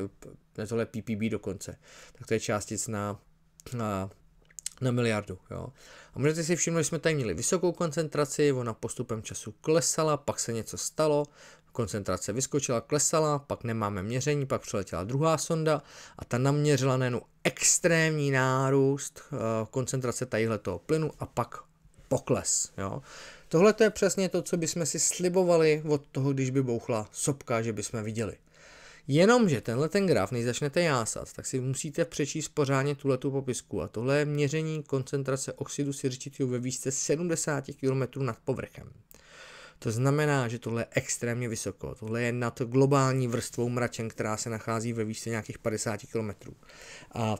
tohle ppb dokonce, tak to je částic na, na na miliardu. Jo. A můžete si všimnout, že jsme tady měli vysokou koncentraci, ona postupem času klesala, pak se něco stalo, koncentrace vyskočila, klesala, pak nemáme měření, pak přiletěla druhá sonda a ta naměřila nejen extrémní nárůst eh, koncentrace koncentrace toho plynu a pak pokles. Jo. Tohle to je přesně to, co bychom si slibovali od toho, když by bouchla sopka, že bychom viděli. Jenomže tenhle ten graf, než začnete jásat, tak si musíte přečíst pořádně tuhletu popisku a tohle je měření koncentrace oxidu siřičitého ve výšce 70 km nad povrchem. To znamená, že tohle je extrémně vysoko. Tohle je nad globální vrstvou mračen, která se nachází ve výšce nějakých 50 km. A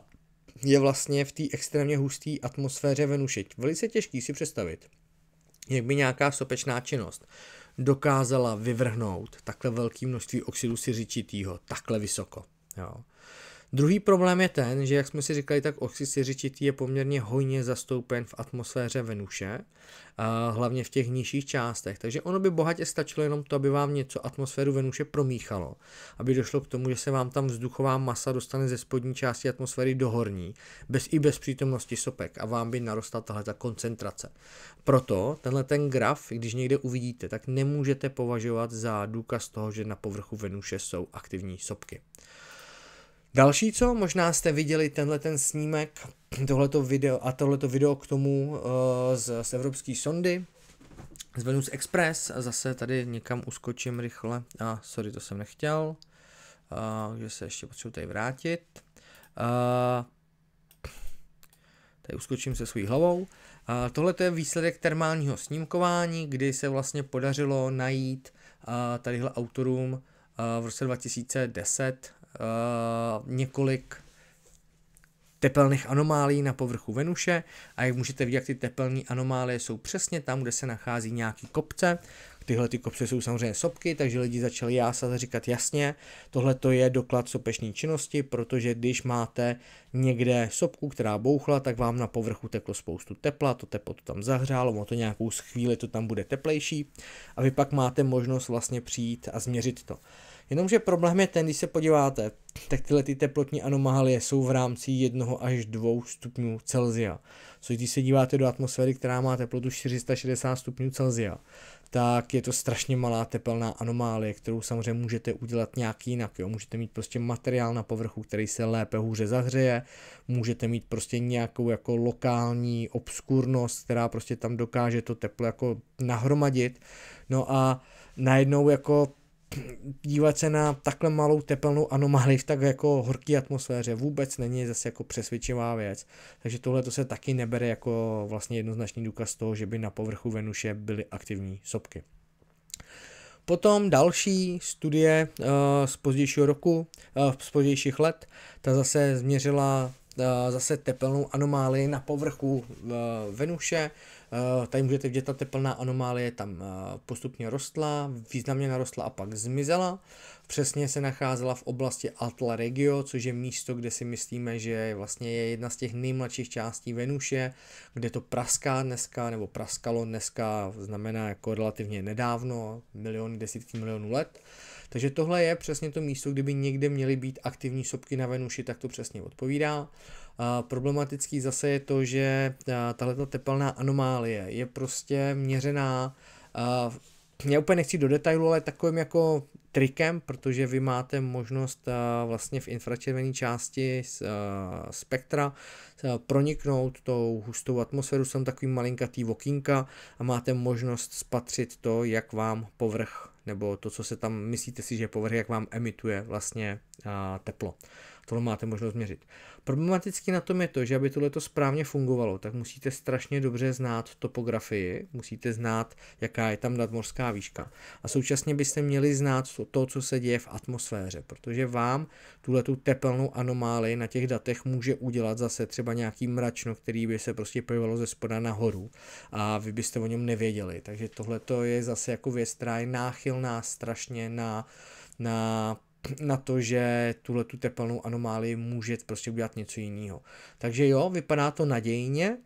je vlastně v té extrémně husté atmosféře Venuše. Velice těžký si představit, jak by nějaká sopečná činnost dokázala vyvrhnout takhle velké množství oxidu siřičitýho, takhle vysoko. Jo. Druhý problém je ten, že jak jsme si říkali, tak oxid siřičitý je poměrně hojně zastoupen v atmosféře Venuše, hlavně v těch nižších částech. Takže ono by bohatě stačilo jenom to, aby vám něco atmosféru Venuše promíchalo, aby došlo k tomu, že se vám tam vzduchová masa dostane ze spodní části atmosféry do horní, bez i bez přítomnosti sopek a vám by narostla tahle ta koncentrace. Proto tenhle ten graf, když někde uvidíte, tak nemůžete považovat za důkaz toho, že na povrchu Venuše jsou aktivní sopky. Další, co možná jste viděli tenhle ten snímek, tohleto video a tohleto video k tomu eh, z, z evropské sondy, z Venus Express a zase tady někam uskočím rychle. A ah, sorry, to jsem nechtěl. Uh, že se ještě potřebuji tady vrátit. Uh, tady uskočím se svojí hlavou. Uh, Tohle je výsledek termálního snímkování, kdy se vlastně podařilo najít uh, tadyhle autorům v roce 2010 Eh, několik tepelných anomálí na povrchu Venuše a jak můžete vidět, ty tepelné anomálie jsou přesně tam, kde se nachází nějaký kopce. Tyhle ty kopce jsou samozřejmě sopky, takže lidi začali jásat a říkat jasně, tohle to je doklad sopečné činnosti, protože když máte někde sopku, která bouchla, tak vám na povrchu teklo spoustu tepla, to teplo to tam zahřálo, ono to nějakou chvíli to tam bude teplejší a vy pak máte možnost vlastně přijít a změřit to. Jenomže problém je ten, když se podíváte, tak tyhle ty teplotní anomálie jsou v rámci 1 až 2 stupňů Celzia. Což když se díváte do atmosféry, která má teplotu 460 stupňů Celzia, tak je to strašně malá tepelná anomálie, kterou samozřejmě můžete udělat nějak jinak. Jo? Můžete mít prostě materiál na povrchu, který se lépe hůře zahřeje, můžete mít prostě nějakou jako lokální obskurnost, která prostě tam dokáže to teplo jako nahromadit. No a najednou jako dívat se na takhle malou tepelnou anomálii v tak jako horké atmosféře vůbec není zase jako přesvědčivá věc. Takže tohle to se taky nebere jako vlastně jednoznačný důkaz toho, že by na povrchu Venuše byly aktivní sopky. Potom další studie eh, z pozdějšího roku, eh, z pozdějších let, ta zase změřila eh, zase tepelnou anomálii na povrchu Venuše Eh, tady můžete vidět, ta teplná anomálie tam eh, postupně rostla, významně narostla a pak zmizela. Přesně se nacházela v oblasti Atla Regio, což je místo, kde si myslíme, že vlastně je jedna z těch nejmladších částí Venuše, kde to praská dneska, nebo praskalo dneska, znamená jako relativně nedávno, miliony, desítky milionů let. Takže tohle je přesně to místo, kdyby někde měly být aktivní sopky na Venuši, tak to přesně odpovídá. Problematický zase je to, že tahle tepelná anomálie je prostě měřená já úplně nechci do detailu, ale takovým jako trikem, protože vy máte možnost vlastně v infračervené části spektra proniknout tou hustou atmosféru, jsem takový malinkatý vokinka a máte možnost spatřit to, jak vám povrch nebo to, co se tam myslíte si, že povrch, jak vám emituje vlastně teplo. Tohle máte možnost měřit. Problematicky na tom je to, že aby tohle správně fungovalo, tak musíte strašně dobře znát topografii, musíte znát, jaká je tam nadmořská výška. A současně byste měli znát to, to co se děje v atmosféře, protože vám tuhle tepelnou anomálii na těch datech může udělat zase třeba nějaký mračno, který by se prostě pojevalo ze spoda nahoru a vy byste o něm nevěděli. Takže tohle je zase jako věc, která je náchylná strašně na, na na to, že tuhle tu tepelnou anomálii může prostě udělat něco jiného. Takže jo, vypadá to nadějně,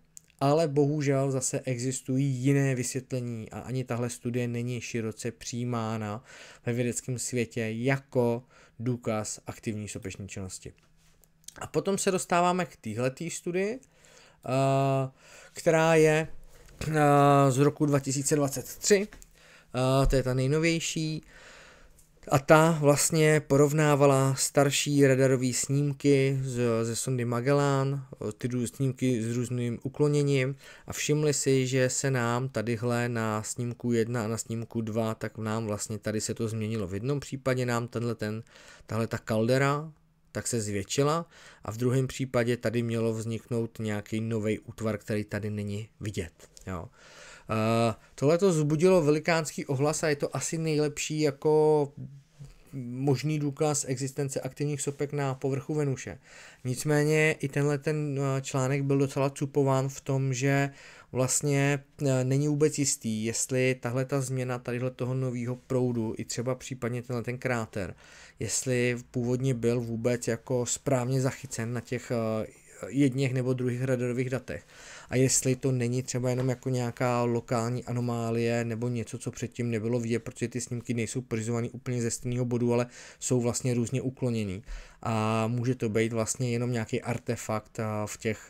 ale bohužel zase existují jiné vysvětlení a ani tahle studie není široce přijímána ve vědeckém světě jako důkaz aktivní sopeční činnosti. A potom se dostáváme k téhletý studii, eh, která je eh, z roku 2023, eh, to je ta nejnovější, a ta vlastně porovnávala starší radarové snímky z, ze sondy Magellan, ty růz, snímky s různým ukloněním a všimli si, že se nám tadyhle na snímku 1 a na snímku 2, tak nám vlastně tady se to změnilo. V jednom případě nám tenhle ten, tahle ta kaldera, tak se zvětšila a v druhém případě tady mělo vzniknout nějaký nový útvar, který tady není vidět. Jo. Tohle to zbudilo velikánský ohlas a je to asi nejlepší jako možný důkaz existence aktivních sopek na povrchu Venuše. Nicméně i tenhle ten eh, článek byl docela cupován v tom, že vlastně eh, není vůbec jistý, jestli tahle ta změna tadyhle toho nového proudu i třeba případně tenhle ten kráter, jestli původně byl vůbec jako správně zachycen na těch eh, jedněch nebo druhých radarových datech. A jestli to není třeba jenom jako nějaká lokální anomálie nebo něco, co předtím nebylo vidět, protože ty snímky nejsou prizované úplně ze stejného bodu, ale jsou vlastně různě ukloněný. A může to být vlastně jenom nějaký artefakt v těch,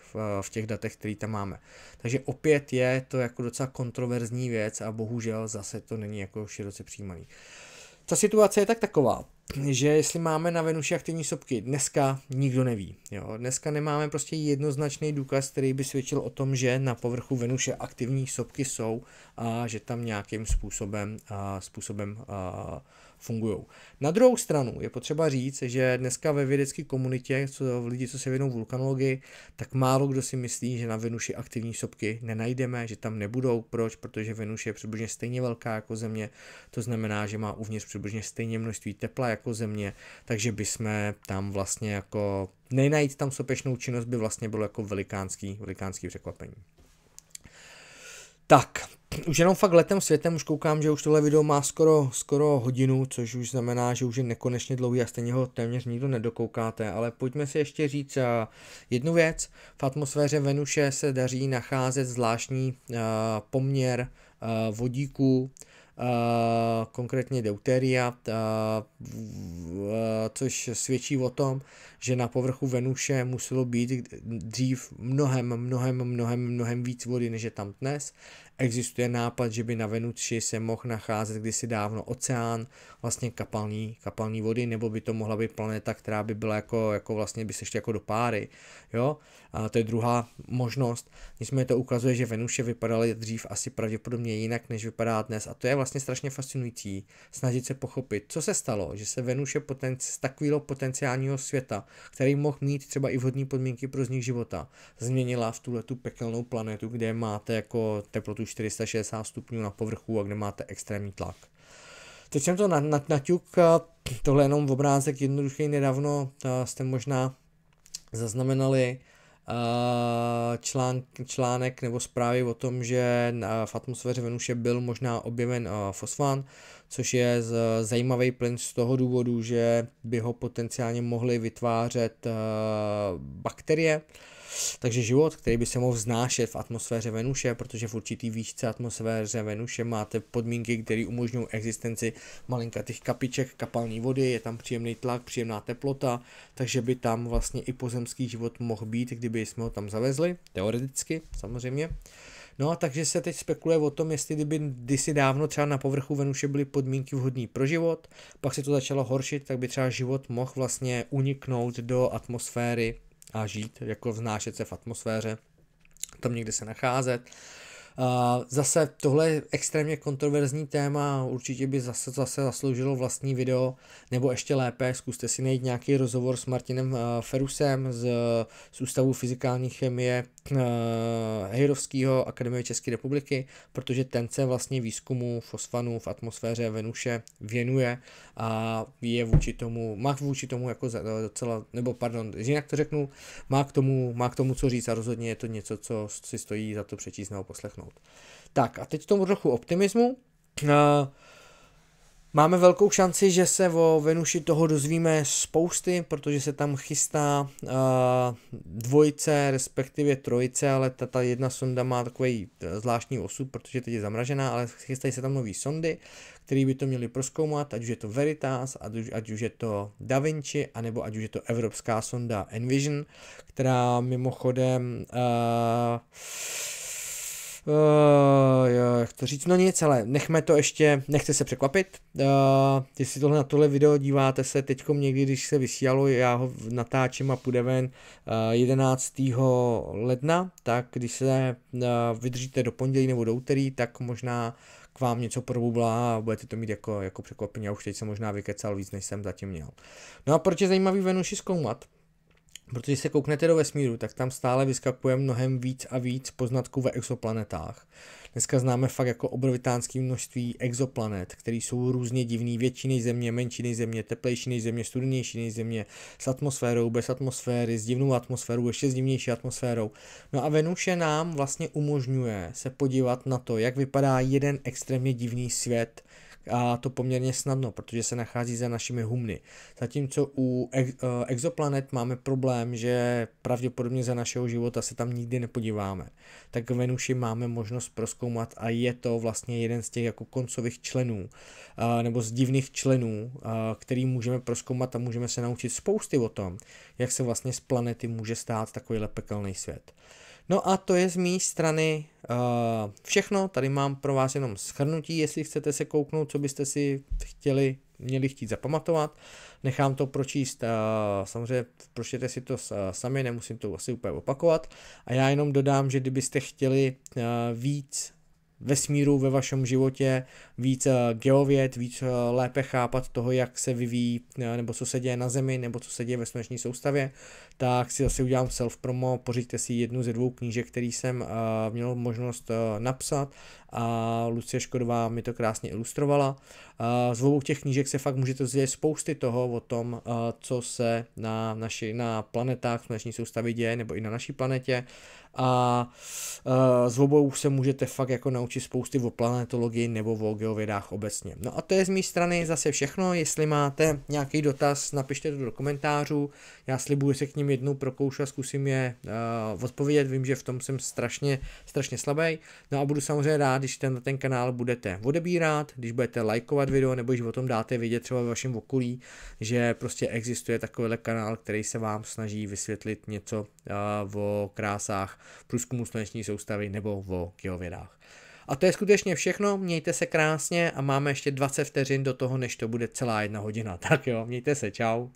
v těch datech, který tam máme. Takže opět je to jako docela kontroverzní věc a bohužel zase to není jako široce přijímaný. Ta situace je tak taková, že jestli máme na Venuši aktivní sopky, dneska nikdo neví. Jo? Dneska nemáme prostě jednoznačný důkaz, který by svědčil o tom, že na povrchu Venuše aktivní sopky jsou a že tam nějakým způsobem, a, způsobem a, fungují. Na druhou stranu je potřeba říct, že dneska ve vědecké komunitě, co lidi, co se věnou vulkanologii, tak málo kdo si myslí, že na Venuši aktivní sopky nenajdeme, že tam nebudou. Proč? Protože Venuš je přibližně stejně velká jako Země, to znamená, že má uvnitř přibližně stejně množství tepla jako Země, takže bychom tam vlastně jako nenajít tam sopečnou činnost by vlastně bylo jako velikánský, velikánský překvapení. Tak, už jenom fakt letem světem už koukám, že už tohle video má skoro, skoro hodinu, což už znamená, že už je nekonečně dlouhý a stejně ho téměř nikdo nedokoukáte, ale pojďme si ještě říct eh, jednu věc. V atmosféře Venuše se daří nacházet zvláštní eh, poměr eh, vodíků, konkrétně deuteria, což svědčí o tom, že na povrchu Venuše muselo být dřív mnohem, mnohem, mnohem, mnohem víc vody, než je tam dnes Existuje nápad, že by na Venuši se mohl nacházet kdysi dávno oceán, vlastně kapalní, kapalní vody, nebo by to mohla být planeta, která by byla jako, jako vlastně by se ještě jako do páry. Jo? A to je druhá možnost. Nicméně to ukazuje, že Venuše vypadaly dřív asi pravděpodobně jinak, než vypadá dnes. A to je vlastně strašně fascinující snažit se pochopit, co se stalo, že se Venuše poten- z takového potenciálního světa, který mohl mít třeba i vhodné podmínky pro znik života, změnila v tuhle tu pekelnou planetu, kde máte jako teplotu 460 stupňů na povrchu a kde máte extrémní tlak. Teď jsem to na, na, na tohle je jenom obrázek jednoduchý nedávno, jste možná zaznamenali Eh, člán, článek nebo zprávy o tom, že v atmosféře Venuše byl možná objeven eh, fosfán, což je zajímavý plyn z toho důvodu, že by ho potenciálně mohly vytvářet eh, bakterie. Takže život, který by se mohl vznášet v atmosféře Venuše, protože v určitý výšce atmosféře Venuše máte podmínky, které umožňují existenci malinkatých kapiček kapalné vody, je tam příjemný tlak, příjemná teplota, takže by tam vlastně i pozemský život mohl být, kdyby jsme ho tam zavezli, teoreticky samozřejmě. No a takže se teď spekuluje o tom, jestli kdyby kdysi dávno třeba na povrchu Venuše byly podmínky vhodné pro život, pak se to začalo horšit, tak by třeba život mohl vlastně uniknout do atmosféry a žít, jako vznášet se v atmosféře, tam někde se nacházet Zase tohle je extrémně kontroverzní téma, určitě by zase, zase zasloužilo vlastní video, nebo ještě lépe, zkuste si najít nějaký rozhovor s Martinem eh, Ferusem z, z Ústavu fyzikální chemie eh, Hejrovského Akademie České republiky, protože ten se vlastně výzkumu fosfanů v atmosféře Venuše věnuje a je vůči tomu, má vůči tomu jako docela, nebo pardon, jinak to řeknu, má k tomu, má k tomu co říct a rozhodně je to něco, co si stojí za to přečíst nebo poslechnout dosáhnout. Tak a teď tomu trochu optimismu. Eh, máme velkou šanci, že se o Venuši toho dozvíme spousty, protože se tam chystá uh, dvojice, respektive trojice, ale ta, ta jedna sonda má takový eh, zvláštní osud, protože teď je zamražená, ale chystají se tam nové sondy, které by to měly proskoumat, ať už je to Veritas, ať už, ať už je to Da Vinci, anebo ať už je to evropská sonda Envision, která mimochodem... Uh, Uh, jak to říct, no nic, ale nechme to ještě, nechci se překvapit. Uh, jestli tohle na tohle video díváte se teď někdy, když se vysílalo, já ho natáčím a půjde ven uh, eh, 11. ledna, tak když se uh, vydržíte do pondělí nebo do úterý, tak možná k vám něco probublá a budete to mít jako, jako překvapení. Já už teď jsem možná vykecal víc, než jsem zatím měl. No a proč je zajímavý Venuši zkoumat? Protože se kouknete do vesmíru, tak tam stále vyskakuje mnohem víc a víc poznatků ve exoplanetách. Dneska známe fakt jako obrovitánské množství exoplanet, které jsou různě divný, větší než Země, menší než Země, teplejší než Země, studenější než Země, s atmosférou, bez atmosféry, s divnou atmosférou, ještě s divnější atmosférou. No a Venuše nám vlastně umožňuje se podívat na to, jak vypadá jeden extrémně divný svět, a to poměrně snadno, protože se nachází za našimi humny. Zatímco u ex, eh, exoplanet máme problém, že pravděpodobně za našeho života se tam nikdy nepodíváme. Tak Venuši máme možnost proskoumat a je to vlastně jeden z těch jako koncových členů eh, nebo z divných členů, eh, který můžeme proskoumat a můžeme se naučit spousty o tom, jak se vlastně z planety může stát takovýhle pekelný svět. No a to je z mé strany uh, všechno. Tady mám pro vás jenom schrnutí, jestli chcete se kouknout, co byste si chtěli, měli chtít zapamatovat. Nechám to pročíst, uh, samozřejmě pročtěte si to uh, sami, nemusím to asi úplně opakovat. A já jenom dodám, že kdybyste chtěli uh, víc vesmíru ve vašem životě, víc eh, geověd, víc eh, lépe chápat toho, jak se vyvíjí, eh, nebo co se děje na Zemi, nebo co se děje ve sluneční soustavě, tak si zase udělám self-promo, pořiďte si jednu ze dvou knížek, který jsem uh, měl možnost uh, napsat a Lucie Škodová mi to krásně ilustrovala. Uh, z obou těch knížek se fakt můžete zvědět spousty toho o tom, co se na, naši, na planetách sluneční soustavy děje, nebo i na naší planetě a uh, s obou se můžete fakt jako naučit spousty o planetologii nebo o geovědách obecně. No a to je z mé strany zase všechno, jestli máte nějaký dotaz, napište to do komentářů, já slibuji, se k ním jednou prokoušu a zkusím je uh, odpovědět, vím, že v tom jsem strašně, strašně slabý. No a budu samozřejmě rád, když ten, ten kanál budete odebírat, když budete lajkovat video, nebo když o tom dáte vědět třeba ve vašem okolí, že prostě existuje takovýhle kanál, který se vám snaží vysvětlit něco uh, o krásách průzkumu sluneční soustavy nebo o geovědách. A to je skutečně všechno, mějte se krásně a máme ještě 20 vteřin do toho, než to bude celá jedna hodina. Tak jo, mějte se, čau.